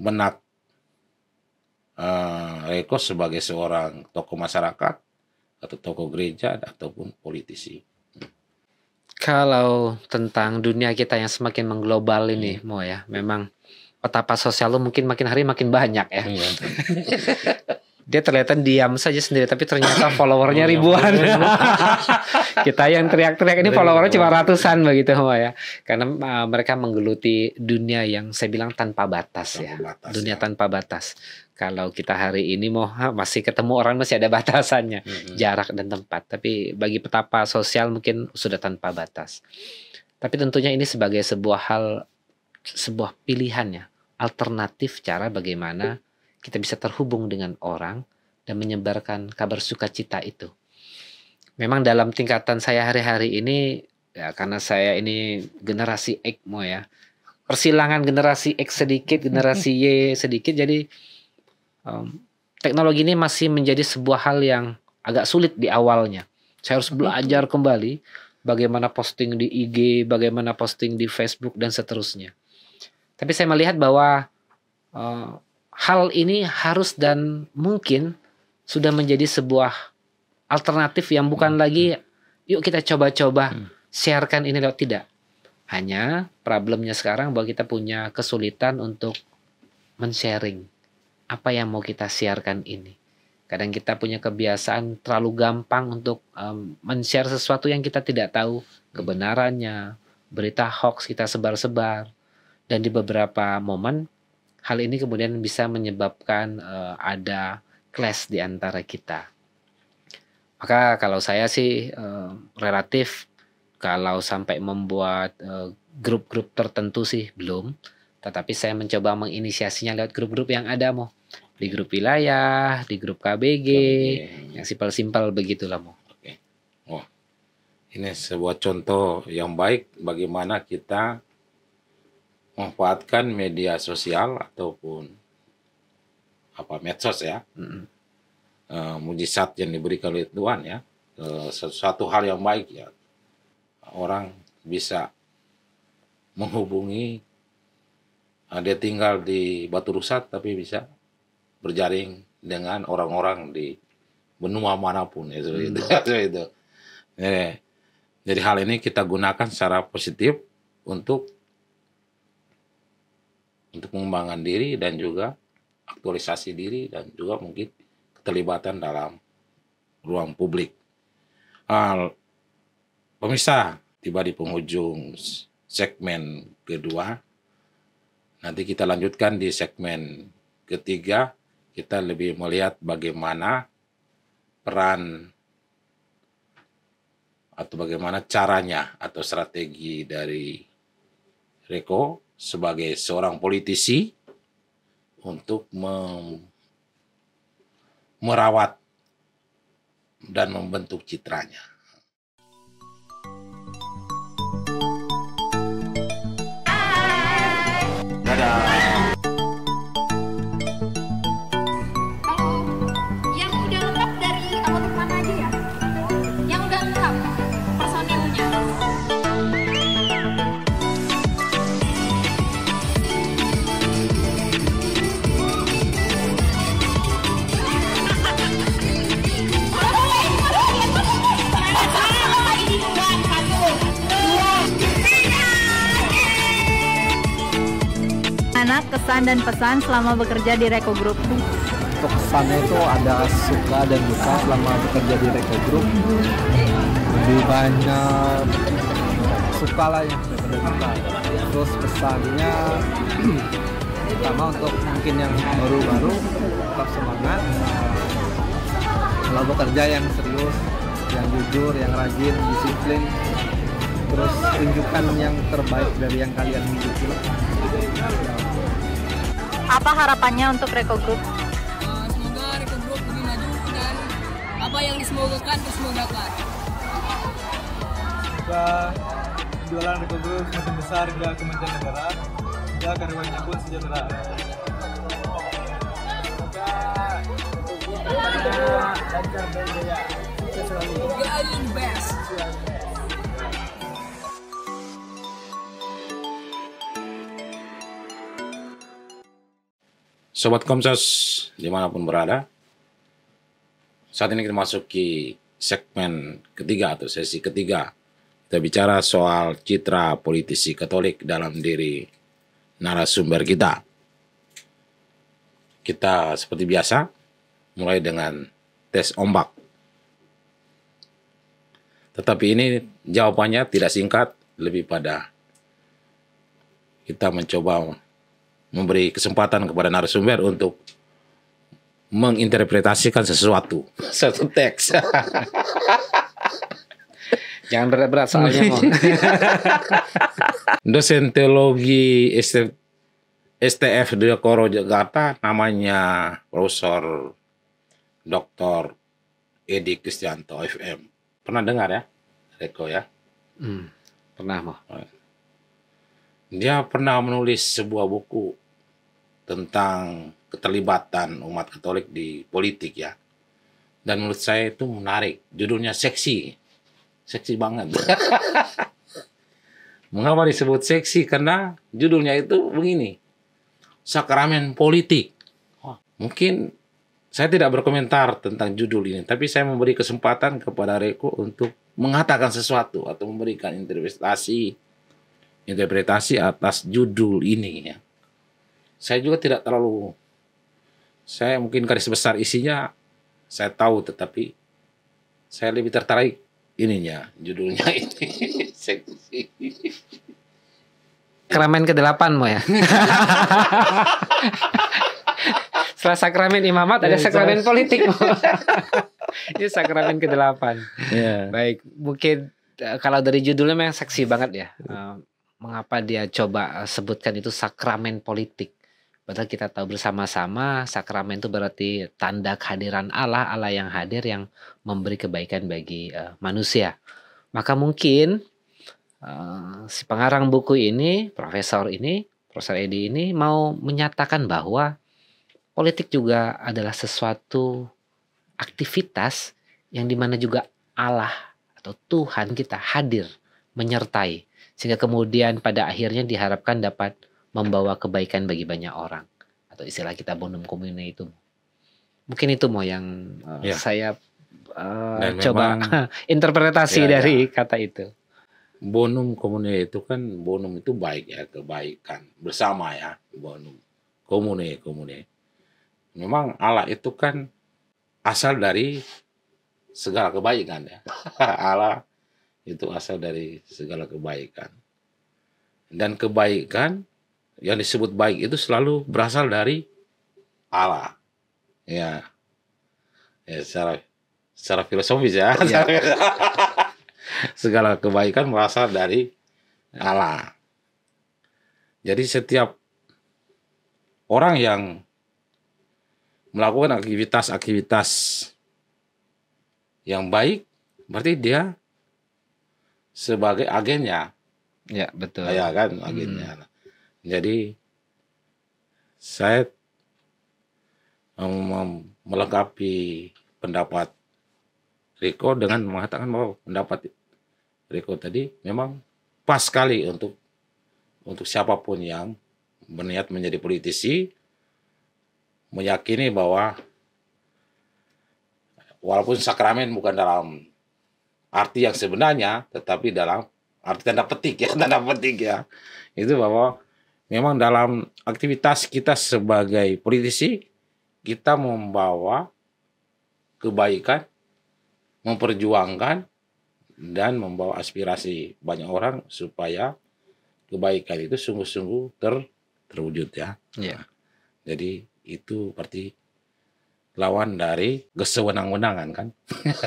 menak uh, eh, Reko sebagai seorang tokoh masyarakat atau tokoh gereja ataupun politisi? Kalau tentang dunia kita yang semakin mengglobal ini, hmm. mau ya, memang petapa sosial lu mungkin makin hari makin banyak ya. hmm. dia terlihat diam saja sendiri tapi ternyata followernya ribuan kita yang teriak-teriak ini followernya cuma ratusan begitu ya karena uh, mereka menggeluti dunia yang saya bilang tanpa batas ya. tanpa ya batas, dunia ya. tanpa batas kalau kita hari ini mau masih ketemu orang masih ada batasannya hmm. jarak dan tempat tapi bagi petapa sosial mungkin sudah tanpa batas tapi tentunya ini sebagai sebuah hal sebuah pilihannya alternatif cara bagaimana kita bisa terhubung dengan orang dan menyebarkan kabar sukacita itu. Memang dalam tingkatan saya hari-hari ini ya karena saya ini generasi X ya. Persilangan generasi X sedikit, generasi Y sedikit jadi um, teknologi ini masih menjadi sebuah hal yang agak sulit di awalnya. Saya harus belajar kembali bagaimana posting di IG, bagaimana posting di Facebook dan seterusnya. Tapi saya melihat bahwa uh, hal ini harus dan mungkin sudah menjadi sebuah alternatif yang bukan hmm, lagi yuk kita coba-coba hmm. sharekan ini lewat tidak. Hanya problemnya sekarang bahwa kita punya kesulitan untuk men-sharing apa yang mau kita siarkan ini. Kadang kita punya kebiasaan terlalu gampang untuk um, men-share sesuatu yang kita tidak tahu hmm. kebenarannya, berita hoax kita sebar-sebar. Dan di beberapa momen Hal ini kemudian bisa menyebabkan uh, ada clash di antara kita. Maka kalau saya sih uh, relatif kalau sampai membuat eh, grup-grup uh, tertentu sih belum, tetapi saya mencoba menginisiasinya lewat grup-grup yang ada mau di grup wilayah, di grup KBG, yang simpel-simpel begitulah mau. Oke. Wah, ini sebuah contoh yang baik bagaimana kita memanfaatkan media sosial ataupun apa medsos ya mm-hmm. uh, mujizat yang diberikan oleh Tuhan ya uh, eh, sesuatu hal yang baik ya orang bisa menghubungi uh, dia tinggal di Batu Rusat tapi bisa berjaring dengan orang-orang di benua manapun ya itu mm. itu itu jadi hal ini kita gunakan secara positif untuk untuk pengembangan diri dan juga aktualisasi diri dan juga mungkin keterlibatan dalam ruang publik. Nah, pemirsa, tiba di penghujung segmen kedua. Nanti kita lanjutkan di segmen ketiga. Kita lebih melihat bagaimana peran atau bagaimana caranya atau strategi dari Reko sebagai seorang politisi untuk merawat dan membentuk citranya. Dadah. kesan dan pesan selama bekerja di Reko Group? Untuk kesannya itu ada suka dan duka selama bekerja di Reko Group. Lebih banyak suka lah yang daripada duka. Terus pesannya pertama untuk mungkin yang baru-baru tetap semangat kalau bekerja yang serius yang jujur yang rajin disiplin terus tunjukkan yang terbaik dari yang kalian miliki apa harapannya untuk Reko Group? Uh, semoga Reko Group lebih maju dan apa yang disemogakan tersemogakan. Semoga jualan Reko Group semakin besar hingga ke negara, hingga karyawannya pun sejahtera. Semoga Reko Group lancar dan jaya. Semoga yang best. Sobat Komsos dimanapun berada, saat ini kita masuki segmen ketiga atau sesi ketiga. Kita bicara soal citra politisi Katolik dalam diri narasumber kita. Kita seperti biasa mulai dengan tes ombak. Tetapi ini jawabannya tidak singkat, lebih pada kita mencoba memberi kesempatan kepada narasumber untuk menginterpretasikan sesuatu satu teks jangan berat-berat soalnya dosen teologi STF, STF Diakoro Jakarta namanya Profesor Dr. Edi Kristianto FM pernah dengar ya Reko ya hmm, pernah mah dia pernah menulis sebuah buku tentang keterlibatan umat Katolik di politik ya. Dan menurut saya itu menarik. Judulnya seksi. Seksi banget. Mengapa disebut seksi? Karena judulnya itu begini. Sakramen politik. mungkin saya tidak berkomentar tentang judul ini, tapi saya memberi kesempatan kepada Reko untuk mengatakan sesuatu atau memberikan interpretasi interpretasi atas judul ini ya saya juga tidak terlalu saya mungkin garis besar isinya saya tahu tetapi saya lebih tertarik ininya judulnya ini seksi keramen ke delapan mau ya setelah sakramen imamat ada iya, sakramen politik ini sakramen ke delapan. yeah. baik mungkin eh, kalau dari judulnya memang seksi banget ya iya. eh, mengapa dia coba eh, sebutkan itu sakramen politik Padahal kita tahu bersama-sama sakramen itu berarti tanda kehadiran Allah, Allah yang hadir yang memberi kebaikan bagi uh, manusia. Maka mungkin uh, si pengarang buku ini, profesor ini, Profesor Edi ini mau menyatakan bahwa politik juga adalah sesuatu aktivitas yang dimana juga Allah atau Tuhan kita hadir menyertai sehingga kemudian pada akhirnya diharapkan dapat membawa kebaikan bagi banyak orang atau istilah kita bonum komune itu. Mungkin itu mau yang uh, eh, yeah. saya uh, coba interpretasi ya, ya. dari ya. kata itu. Bonum komune itu kan bonum itu baik ya kebaikan bersama ya bonum komune komune. Memang Allah itu kan asal dari segala kebaikan ya. Allah itu asal dari segala kebaikan. Dan kebaikan yang disebut baik itu selalu berasal dari Allah. Ya. Ya secara secara filosofis ya. ya. Segala kebaikan berasal dari Allah. Jadi setiap orang yang melakukan aktivitas-aktivitas yang baik, berarti dia sebagai agennya. Ya betul. Ya kan hmm. agennya. Hmm. Jadi saya melengkapi pendapat Riko dengan mengatakan bahwa pendapat Riko tadi memang pas sekali untuk untuk siapapun yang berniat menjadi politisi meyakini bahwa walaupun sakramen bukan dalam arti yang sebenarnya tetapi dalam arti tanda petik ya tanda petik ya itu bahwa memang dalam aktivitas kita sebagai politisi kita membawa kebaikan, memperjuangkan dan membawa aspirasi banyak orang supaya kebaikan itu sungguh-sungguh ter terwujud ya. Yeah. Jadi itu berarti lawan dari kesewenang-wenangan kan.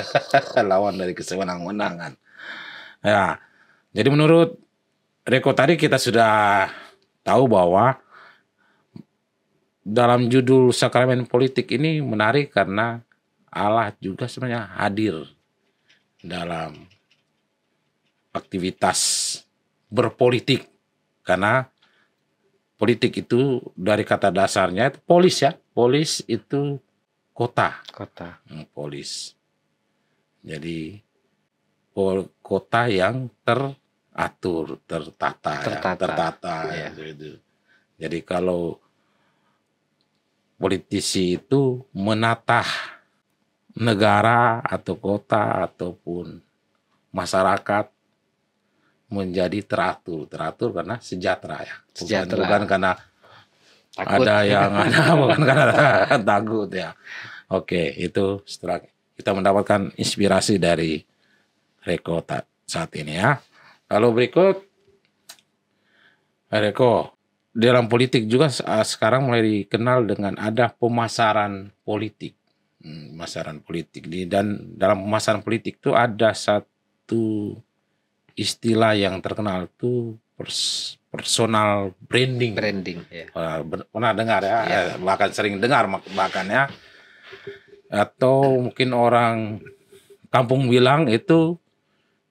lawan dari kesewenang-wenangan. Ya. Jadi menurut Reko tadi kita sudah tahu bahwa dalam judul sakramen politik ini menarik karena Allah juga sebenarnya hadir dalam aktivitas berpolitik karena politik itu dari kata dasarnya itu polis ya polis itu kota kota hmm, polis jadi kota yang ter teratur, ya, tertata, tertata, ya, tertata ya. Gitu. Jadi kalau politisi itu menata negara atau kota ataupun masyarakat menjadi teratur, teratur karena sejahtera ya, sejahtera. bukan karena takut. ada yang ada, bukan karena takut ya. Oke, itu setelah kita mendapatkan inspirasi dari Reko saat ini ya. Lalu berikut Ereko. Dalam politik juga ah, sekarang mulai dikenal dengan ada pemasaran politik. Hmm, pemasaran politik. Di, dan dalam pemasaran politik itu ada satu istilah yang terkenal itu personal branding. Branding. Ya. Pernah, pernah dengar ya, ya. bahkan sering dengar bahkan ya. Atau mungkin orang kampung bilang itu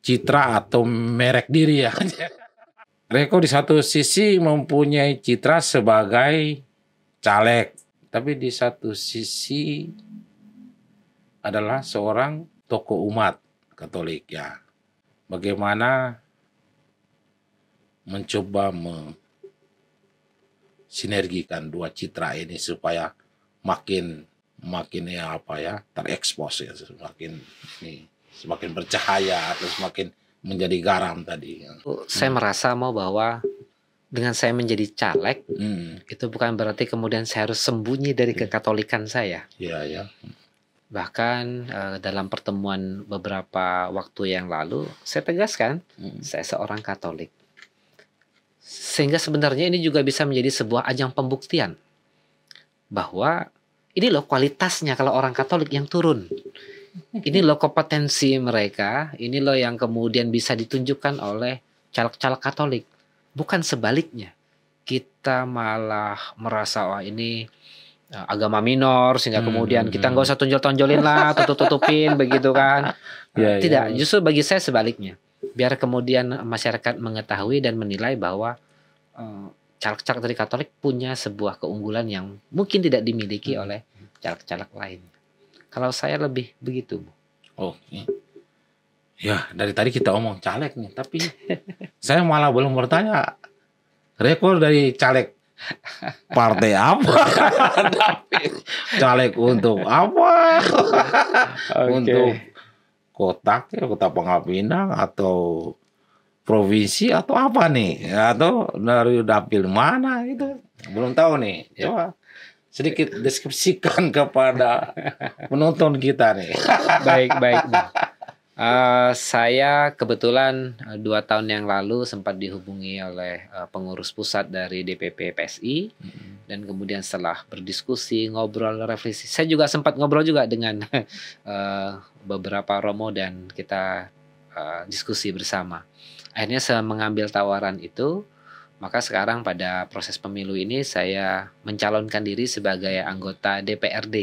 citra atau merek diri ya. Reko di satu sisi mempunyai citra sebagai caleg, tapi di satu sisi adalah seorang toko umat Katolik ya. Bagaimana mencoba mensinergikan dua citra ini supaya makin makin ya apa ya terekspos ya semakin ini semakin bercahaya atau semakin menjadi garam tadi. Saya hmm. merasa mau bahwa dengan saya menjadi caleg hmm. itu bukan berarti kemudian saya harus sembunyi dari kekatolikan saya. Iya ya. Bahkan uh, dalam pertemuan beberapa waktu yang lalu saya tegaskan hmm. saya seorang Katolik. Sehingga sebenarnya ini juga bisa menjadi sebuah ajang pembuktian bahwa ini loh kualitasnya kalau orang Katolik yang turun ini loh kompetensi mereka, ini loh yang kemudian bisa ditunjukkan oleh caleg-caleg Katolik. Bukan sebaliknya. Kita malah merasa wah ini eh, agama minor sehingga hmm, kemudian hmm. kita hmm. nggak usah tonjol-tonjolin lah, tutup-tutupin begitu kan. Ya, Tidak, justru bagi saya sebaliknya. Biar kemudian masyarakat mengetahui dan menilai bahwa eh, caleg-caleg dari Katolik punya sebuah keunggulan yang mungkin tidak dimiliki hmm. oleh caleg-caleg lain. Kalau saya lebih begitu. Bu. Oh, ya. ya dari tadi kita omong caleg nih, tapi saya malah belum bertanya rekor dari caleg partai apa caleg untuk apa okay. untuk kota kota Pangkal atau provinsi atau apa nih atau dari dapil mana gitu belum tahu nih ya. coba sedikit deskripsikan kepada penonton kita nih. baik, baik. baik. Uh, eh, saya kebetulan uh, dua tahun yang lalu sempat dihubungi oleh uh, pengurus pusat dari DPP PSI mm-hmm. dan kemudian setelah berdiskusi ngobrol revisi saya juga sempat ngobrol juga dengan uh, beberapa romo dan kita uh, diskusi bersama akhirnya saya mengambil tawaran itu maka sekarang pada proses pemilu ini saya mencalonkan diri sebagai anggota DPRD.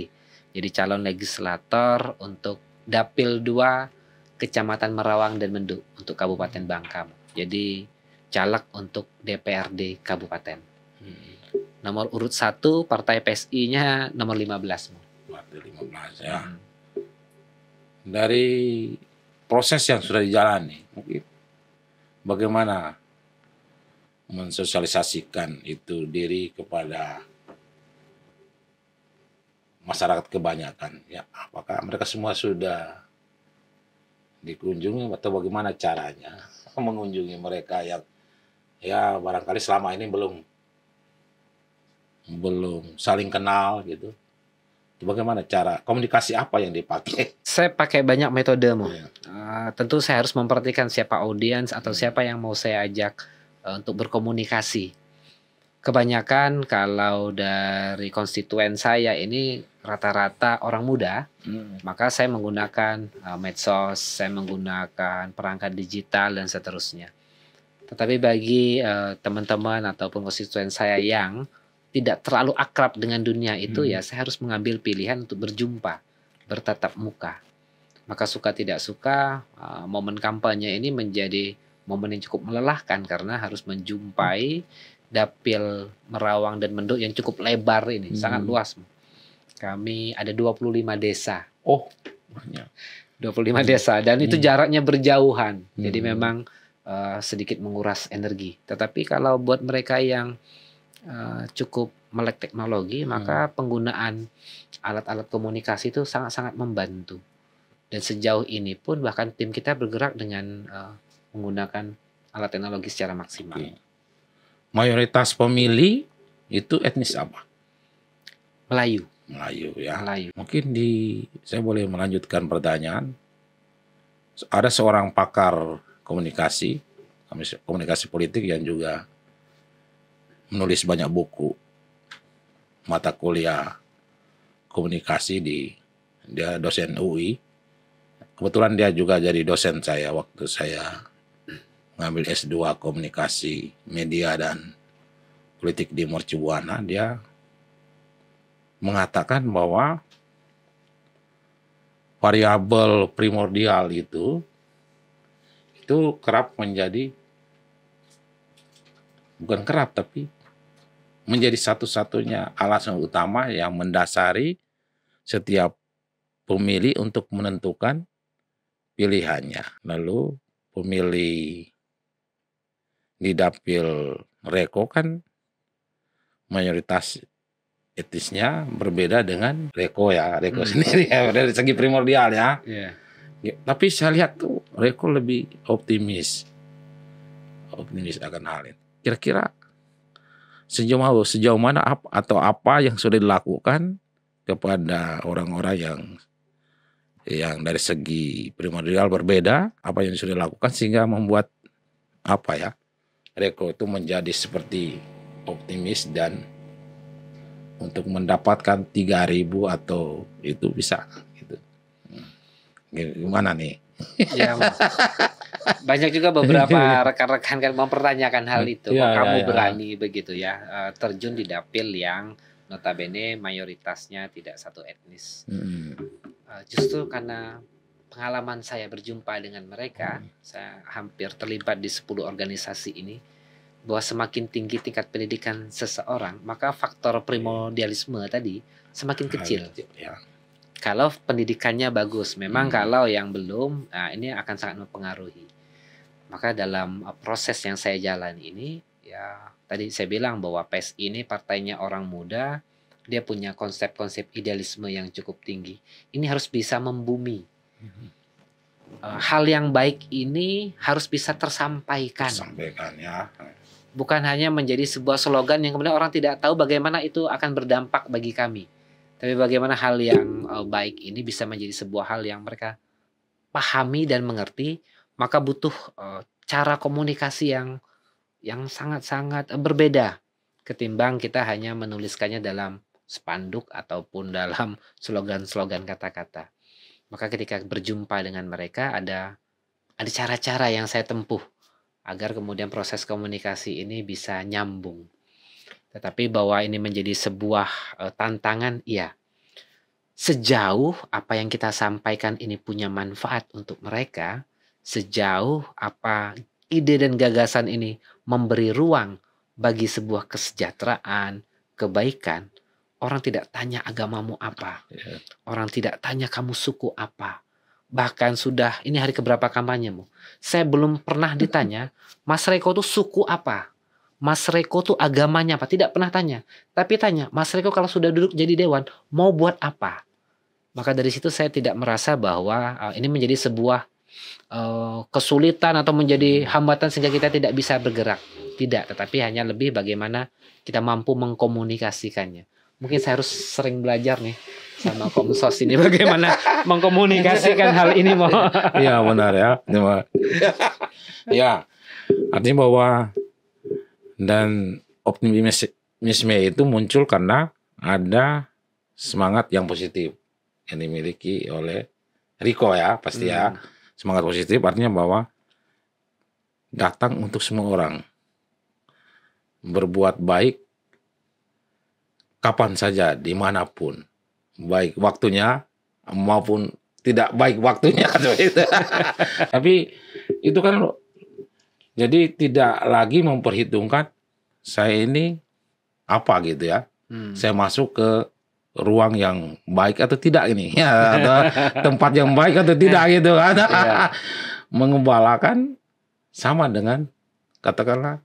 Jadi calon legislator untuk Dapil 2 Kecamatan Merawang dan Menduk untuk Kabupaten Bangka. Jadi caleg untuk DPRD Kabupaten. Hmm. Nomor urut satu partai PSI-nya nomor 15. Partai 15 ya. Dari proses yang sudah dijalani bagaimana mensosialisasikan itu diri kepada masyarakat kebanyakan ya apakah mereka semua sudah dikunjungi atau bagaimana caranya mengunjungi mereka yang ya barangkali selama ini belum belum saling kenal gitu bagaimana cara komunikasi apa yang dipakai? Saya pakai banyak metode, mau iya. Yeah. Uh, tentu saya harus memperhatikan siapa audiens atau hmm. siapa yang mau saya ajak Eh, untuk berkomunikasi. Kebanyakan kalau dari konstituen saya ini rata-rata orang muda, hmm. maka saya menggunakan eh, medsos, saya menggunakan perangkat digital dan seterusnya. Tetapi bagi teman eh, teman-teman ataupun konstituen saya yang tidak terlalu akrab dengan dunia itu hmm. ya saya harus mengambil pilihan untuk berjumpa, bertatap muka. Maka suka tidak suka uh, momen kampanye ini menjadi momen yang cukup melelahkan karena harus menjumpai hmm. dapil Merawang dan Menduk yang cukup lebar ini, hmm. sangat luas. Kami ada 25 desa. Oh, banyak. 25 desa dan itu hmm. jaraknya berjauhan. Hmm. Jadi memang uh, sedikit menguras energi. Tetapi kalau buat mereka yang uh, cukup melek teknologi, hmm. maka penggunaan alat-alat komunikasi itu sangat-sangat membantu. Dan sejauh ini pun bahkan tim kita bergerak dengan uh, menggunakan alat teknologi secara maksimal. Okay. Mayoritas pemilih itu etnis apa? Melayu. Melayu ya. Melayu. Mungkin di saya boleh melanjutkan pertanyaan. Ada seorang pakar komunikasi, komunikasi politik yang juga menulis banyak buku mata kuliah komunikasi di dia dosen UI. Kebetulan dia juga jadi dosen saya waktu saya ngambil S2 komunikasi media dan politik di Mercubuana dia mengatakan bahwa variabel primordial itu itu kerap menjadi bukan kerap tapi menjadi satu-satunya alasan utama yang mendasari setiap pemilih untuk menentukan pilihannya. Lalu pemilih di dapil Reko kan mayoritas etisnya berbeda dengan Reko ya, Reko hmm. sendiri ya dari segi primordial ya. Yeah. ya. Tapi saya lihat tuh Reko lebih optimis, optimis akan hal ini. Kira-kira sejauh mana, sejauh mana atau apa yang sudah dilakukan kepada orang-orang yang yang dari segi primordial berbeda apa yang sudah dilakukan sehingga membuat apa ya Reko itu menjadi seperti optimis dan untuk mendapatkan 3000 atau itu bisa gitu. Gimana nih? Ya, banyak juga beberapa rekan-rekan kan mempertanyakan hal itu. Ya, kamu ya, ya. berani begitu ya eh, terjun di dapil yang notabene mayoritasnya tidak satu etnis. Hmm. Justru karena pengalaman saya berjumpa dengan mereka, hmm. saya hampir terlibat di 10 organisasi ini, bahwa semakin tinggi tingkat pendidikan seseorang, maka faktor primordialisme tadi semakin kecil. Ya. Kalau pendidikannya bagus, memang hmm. kalau yang belum, nah ini akan sangat mempengaruhi. Maka dalam uh, proses yang saya jalan ini, ya tadi saya bilang bahwa PES ini partainya orang muda, dia punya konsep-konsep idealisme yang cukup tinggi. Ini harus bisa membumi Eh, hal yang baik ini harus bisa tersampaikan. Tersampaikan ya. Bukan hanya menjadi sebuah slogan yang kemudian orang tidak tahu bagaimana itu akan berdampak bagi kami. Tapi bagaimana hal yang eh, baik ini bisa menjadi sebuah hal yang mereka pahami dan mengerti, maka butuh eh, cara komunikasi yang yang sangat-sangat berbeda ketimbang kita hanya menuliskannya dalam spanduk ataupun dalam slogan-slogan kata-kata. Maka ketika berjumpa dengan mereka ada ada cara-cara yang saya tempuh agar kemudian proses komunikasi ini bisa nyambung. Tetapi bahwa ini menjadi sebuah eh, tantangan, iya. Sejauh apa yang kita sampaikan ini punya manfaat untuk mereka, sejauh apa ide dan gagasan ini memberi ruang bagi sebuah kesejahteraan, kebaikan, Orang tidak tanya agamamu apa. Yeah. Orang tidak tanya kamu suku apa. Bahkan sudah ini hari keberapa kampanyemu. Saya belum pernah ditanya, Mas Reko tuh suku apa? Mas Reko tuh agamanya apa? Tidak pernah tanya. Tapi tanya, Mas Reko kalau sudah duduk jadi dewan, mau buat apa? Maka dari situ saya tidak merasa bahwa uh, ini menjadi sebuah eh, kesulitan atau menjadi hmm. hambatan sehingga kita tidak bisa bergerak. Tidak, tetapi hanya lebih bagaimana kita mampu mengkomunikasikannya mungkin saya harus sering belajar nih sama Komsos ini bagaimana mengkomunikasikan hal ini mau. Iya benar ya. Ya artinya bahwa dan optimisme itu muncul karena ada semangat yang positif yang dimiliki oleh Riko ya pasti ya hmm. semangat positif artinya bahwa datang untuk semua orang berbuat baik kapan saja, dimanapun, baik waktunya maupun tidak baik waktunya. Tapi itu kan jadi tidak lagi memperhitungkan saya ini apa gitu ya. Hmm. Saya masuk ke ruang yang baik atau tidak ini ya, atau tempat yang baik atau tidak gitu kan. ya. Mengembalakan sama dengan katakanlah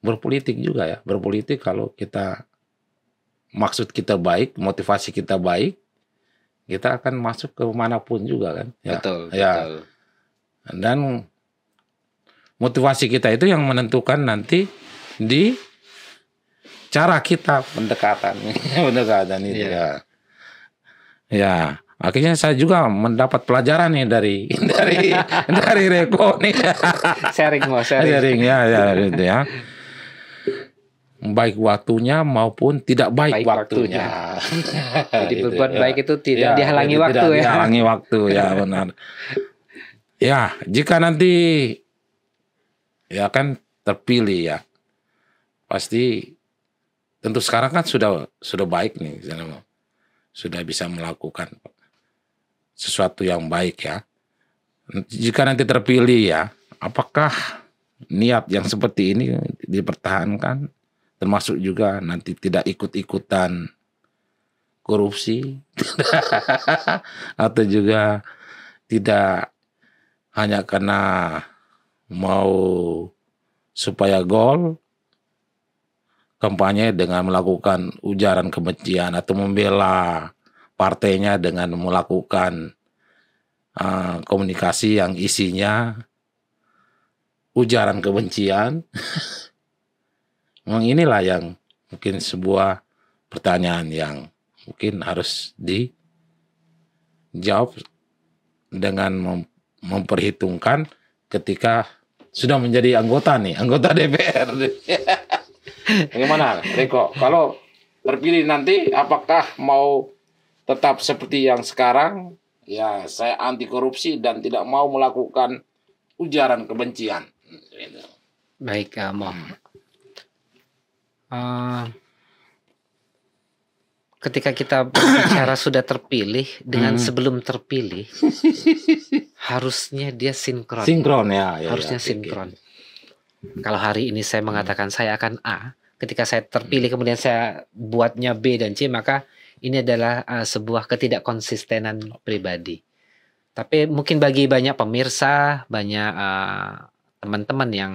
berpolitik juga ya. Berpolitik kalau kita maksud kita baik, motivasi kita baik, kita akan masuk ke manapun juga kan. Ya, betul. Ya. Dan motivasi kita itu yang menentukan nanti di cara kita pendekatan, pendekatan itu yeah. ya. Ya, akhirnya saya juga mendapat pelajaran nih dari dari dari Reko nih. sharing mau sharing. sharing ya ya gitu ya baik waktunya maupun tidak baik, baik waktunya. waktunya. jadi gitu berbuat ya. baik itu tidak ya, dihalangi waktu tidak ya. Dihalangi waktu ya benar. ya, jika nanti ya kan terpilih ya. Pasti tentu sekarang kan sudah sudah baik nih sudah bisa melakukan sesuatu yang baik ya. Jika nanti terpilih ya, apakah niat yang seperti ini dipertahankan termasuk juga nanti tidak ikut-ikutan korupsi atau juga tidak hanya karena mau supaya gol kampanye dengan melakukan ujaran kebencian atau membela partainya dengan melakukan uh, komunikasi yang isinya ujaran kebencian Memang inilah yang mungkin sebuah pertanyaan yang mungkin harus dijawab dengan memperhitungkan ketika sudah menjadi anggota nih, anggota DPR. Bagaimana, Riko? Kalau terpilih nanti, apakah mau tetap seperti yang sekarang? Ya, saya anti korupsi dan tidak mau melakukan ujaran kebencian. Gitu. Baik, Om. Hmm. Um, uh, ketika kita bicara sudah terpilih dengan hmm. sebelum terpilih harusnya dia sinkron. Sinkron ya, ya harusnya ya, sinkron. Ya. Kalau hari ini saya mengatakan hmm. saya akan A, ketika saya terpilih kemudian saya buatnya B dan C, maka ini adalah uh, sebuah ketidakkonsistenan pribadi. Tapi mungkin bagi banyak pemirsa, banyak eh, teman-teman uh, teman -teman yang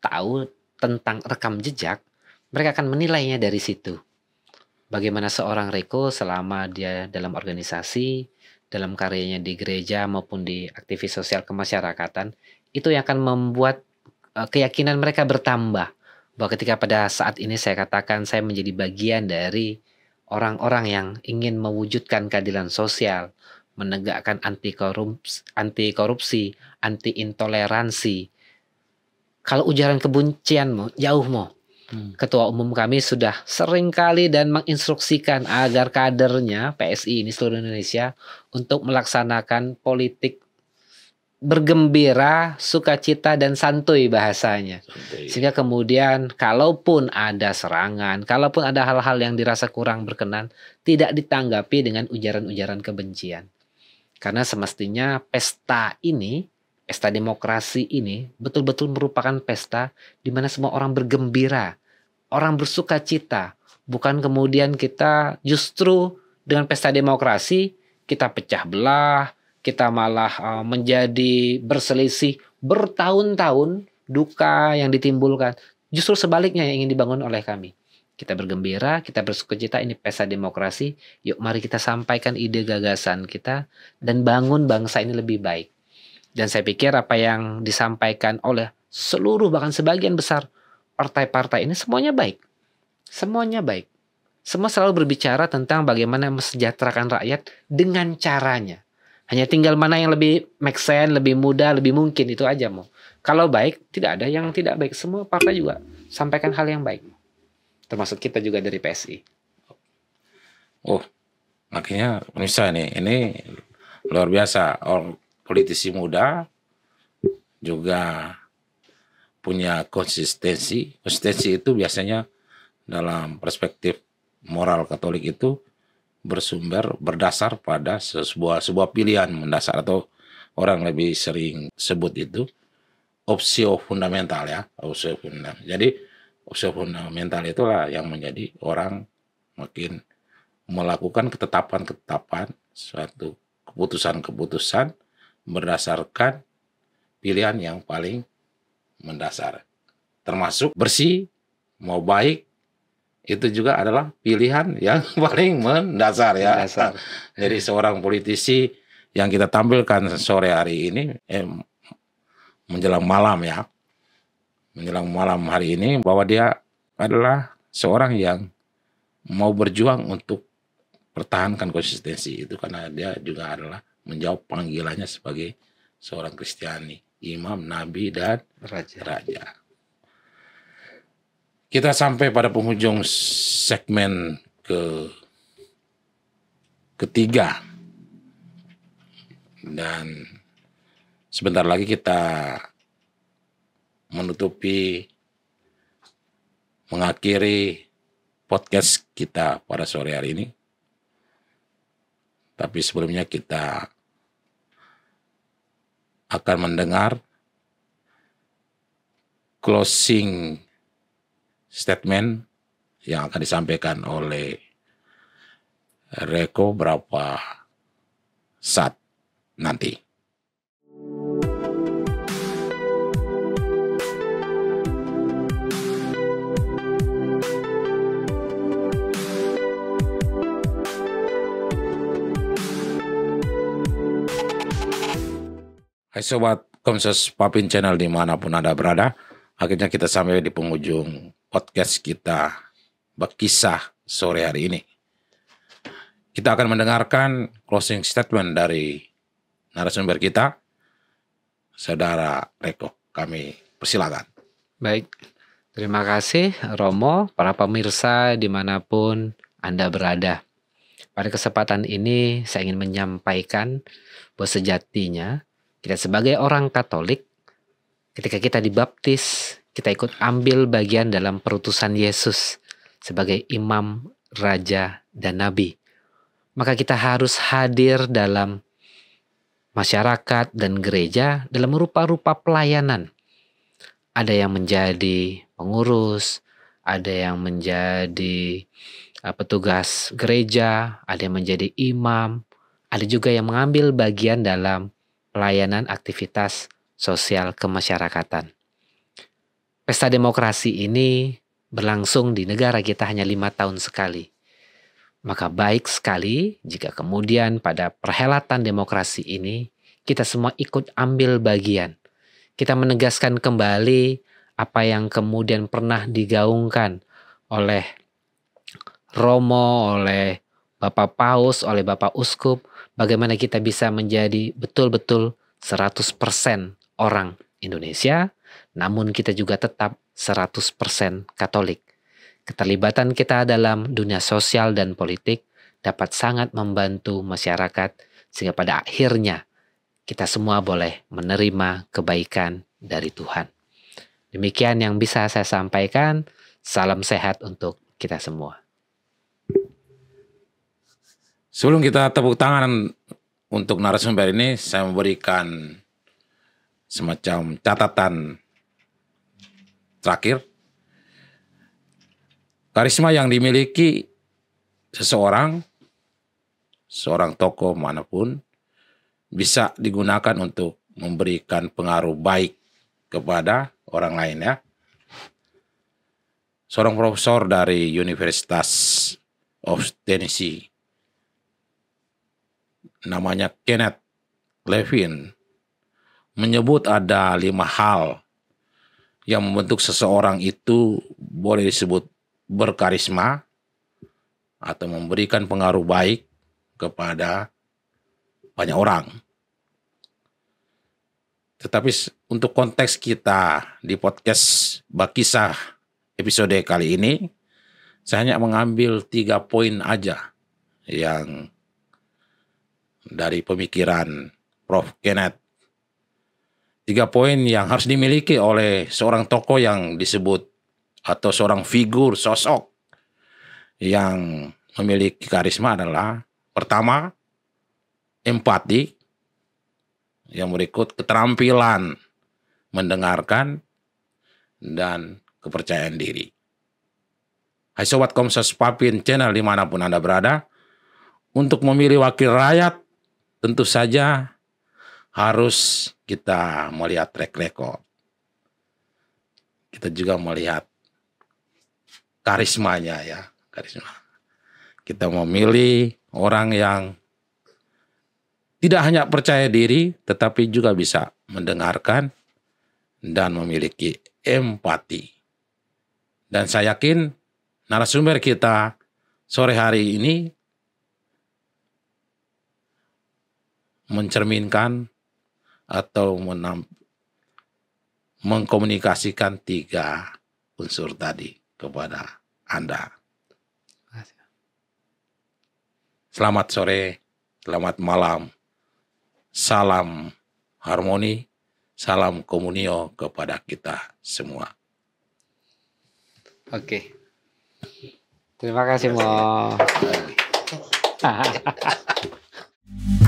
tahu tentang rekam jejak, mereka akan menilainya dari situ. Bagaimana seorang reko selama dia dalam organisasi, dalam karyanya di gereja maupun di aktivis sosial kemasyarakatan, itu yang akan membuat eh, keyakinan mereka bertambah bahwa ketika pada saat ini saya katakan saya menjadi bagian dari orang-orang yang ingin mewujudkan keadilan sosial, menegakkan anti korupsi, anti korupsi, anti intoleransi. Kalau ujaran kebencianmu jauh mau, hmm. ketua umum kami sudah sering kali dan menginstruksikan agar kadernya PSI ini seluruh Indonesia untuk melaksanakan politik bergembira, sukacita dan santuy bahasanya. Santuy. Sehingga kemudian kalaupun ada serangan, kalaupun ada hal-hal yang dirasa kurang berkenan, tidak ditanggapi dengan ujaran-ujaran kebencian. Karena semestinya pesta ini Pesta demokrasi ini betul-betul merupakan pesta di mana semua orang bergembira, orang bersuka cita, bukan kemudian kita justru dengan pesta demokrasi kita pecah belah, kita malah eh, menjadi berselisih bertahun-tahun duka yang ditimbulkan. Justru sebaliknya yang ingin dibangun oleh kami. Kita bergembira, kita bersuka cita ini pesta demokrasi. Yuk mari kita sampaikan ide gagasan kita dan bangun bangsa ini lebih baik. Dan saya pikir apa yang disampaikan oleh seluruh bahkan sebagian besar partai-partai ini semuanya baik. Semuanya baik. Semua selalu berbicara tentang bagaimana mesejahterakan rakyat dengan caranya. Hanya tinggal mana yang lebih make sense, lebih mudah, lebih mungkin itu aja mau. Kalau baik, tidak ada yang tidak baik. Semua partai juga sampaikan hal yang baik. Termasuk kita juga dari PSI. Oh, makanya bisa nih. Ini luar biasa. Or politisi muda juga punya konsistensi. Konsistensi itu biasanya dalam perspektif moral Katolik itu bersumber berdasar pada sebuah sebuah pilihan mendasar atau orang lebih sering sebut itu opsio fundamental ya, opsi fundamental. Jadi opsi fundamental itulah yang menjadi orang makin melakukan ketetapan-ketetapan suatu keputusan-keputusan berdasarkan pilihan yang paling mendasar. Termasuk bersih, mau baik, itu juga adalah pilihan yang paling mendasar ya. Mendasar. Jadi seorang politisi yang kita tampilkan sore hari ini, eh, menjelang malam ya, menjelang malam hari ini bahwa dia adalah seorang yang mau berjuang untuk pertahankan konsistensi itu karena dia juga adalah menjawab panggilannya sebagai seorang Kristiani, imam, nabi, dan raja. raja. Kita sampai pada penghujung segmen ke ketiga. Dan sebentar lagi kita menutupi mengakhiri podcast kita pada sore hari ini. Tapi sebelumnya kita akan mendengar closing statement yang akan disampaikan oleh Reko berapa saat nanti. Hai Sobat Komsos Papin Channel dimanapun Anda berada. Akhirnya kita sampai di penghujung podcast kita berkisah sore hari ini. Kita akan mendengarkan closing statement dari narasumber kita, Saudara Reko. Kami persilakan. Baik, terima kasih Romo, para pemirsa dimanapun Anda berada. Pada kesempatan ini saya ingin menyampaikan bahwa sejatinya kita sebagai orang Katolik, ketika kita dibaptis, kita ikut ambil bagian dalam perutusan Yesus sebagai imam, raja, dan nabi. Maka kita harus hadir dalam masyarakat dan gereja dalam rupa-rupa pelayanan. Ada yang menjadi pengurus, ada yang menjadi eh, petugas gereja, ada yang menjadi imam, ada juga yang mengambil bagian dalam layanan aktivitas sosial kemasyarakatan. Pesta demokrasi ini berlangsung di negara kita hanya lima tahun sekali. Maka baik sekali jika kemudian pada perhelatan demokrasi ini kita semua ikut ambil bagian. Kita menegaskan kembali apa yang kemudian pernah digaungkan oleh Romo, oleh Bapak Paus, oleh Bapak Uskup bagaimana kita bisa menjadi betul-betul 100% orang Indonesia, namun kita juga tetap 100% Katolik. Keterlibatan kita dalam dunia sosial dan politik dapat sangat membantu masyarakat sehingga pada akhirnya kita semua boleh menerima kebaikan dari Tuhan. Demikian yang bisa saya sampaikan. Salam sehat untuk kita semua. Sebelum kita tepuk tangan untuk narasumber ini, saya memberikan semacam catatan terakhir. Karisma yang dimiliki seseorang, seorang tokoh manapun, bisa digunakan untuk memberikan pengaruh baik kepada orang lain ya. Seorang profesor dari Universitas of Tennessee namanya Kenneth Levin menyebut ada lima hal yang membentuk seseorang itu boleh disebut berkarisma atau memberikan pengaruh baik kepada banyak orang. Tetapi untuk konteks kita di podcast Bakisah episode kali ini, saya hanya mengambil tiga poin aja yang dari pemikiran Prof. Kenneth. Tiga poin yang harus dimiliki oleh seorang tokoh yang disebut atau seorang figur sosok yang memiliki karisma adalah pertama empati, yang berikut keterampilan mendengarkan dan kepercayaan diri. Hai Sobat Komsos Papin Channel dimanapun Anda berada, untuk memilih wakil rakyat tentu saja harus kita melihat track record. Kita juga melihat karismanya ya, karisma. Kita memilih orang yang tidak hanya percaya diri tetapi juga bisa mendengarkan dan memiliki empati. Dan saya yakin narasumber kita sore hari ini mencerminkan atau menamp- mengkomunikasikan tiga unsur tadi kepada Anda. Selamat sore, selamat malam, salam harmoni, salam komunio kepada kita semua. Oke. Terima kasih, Mo.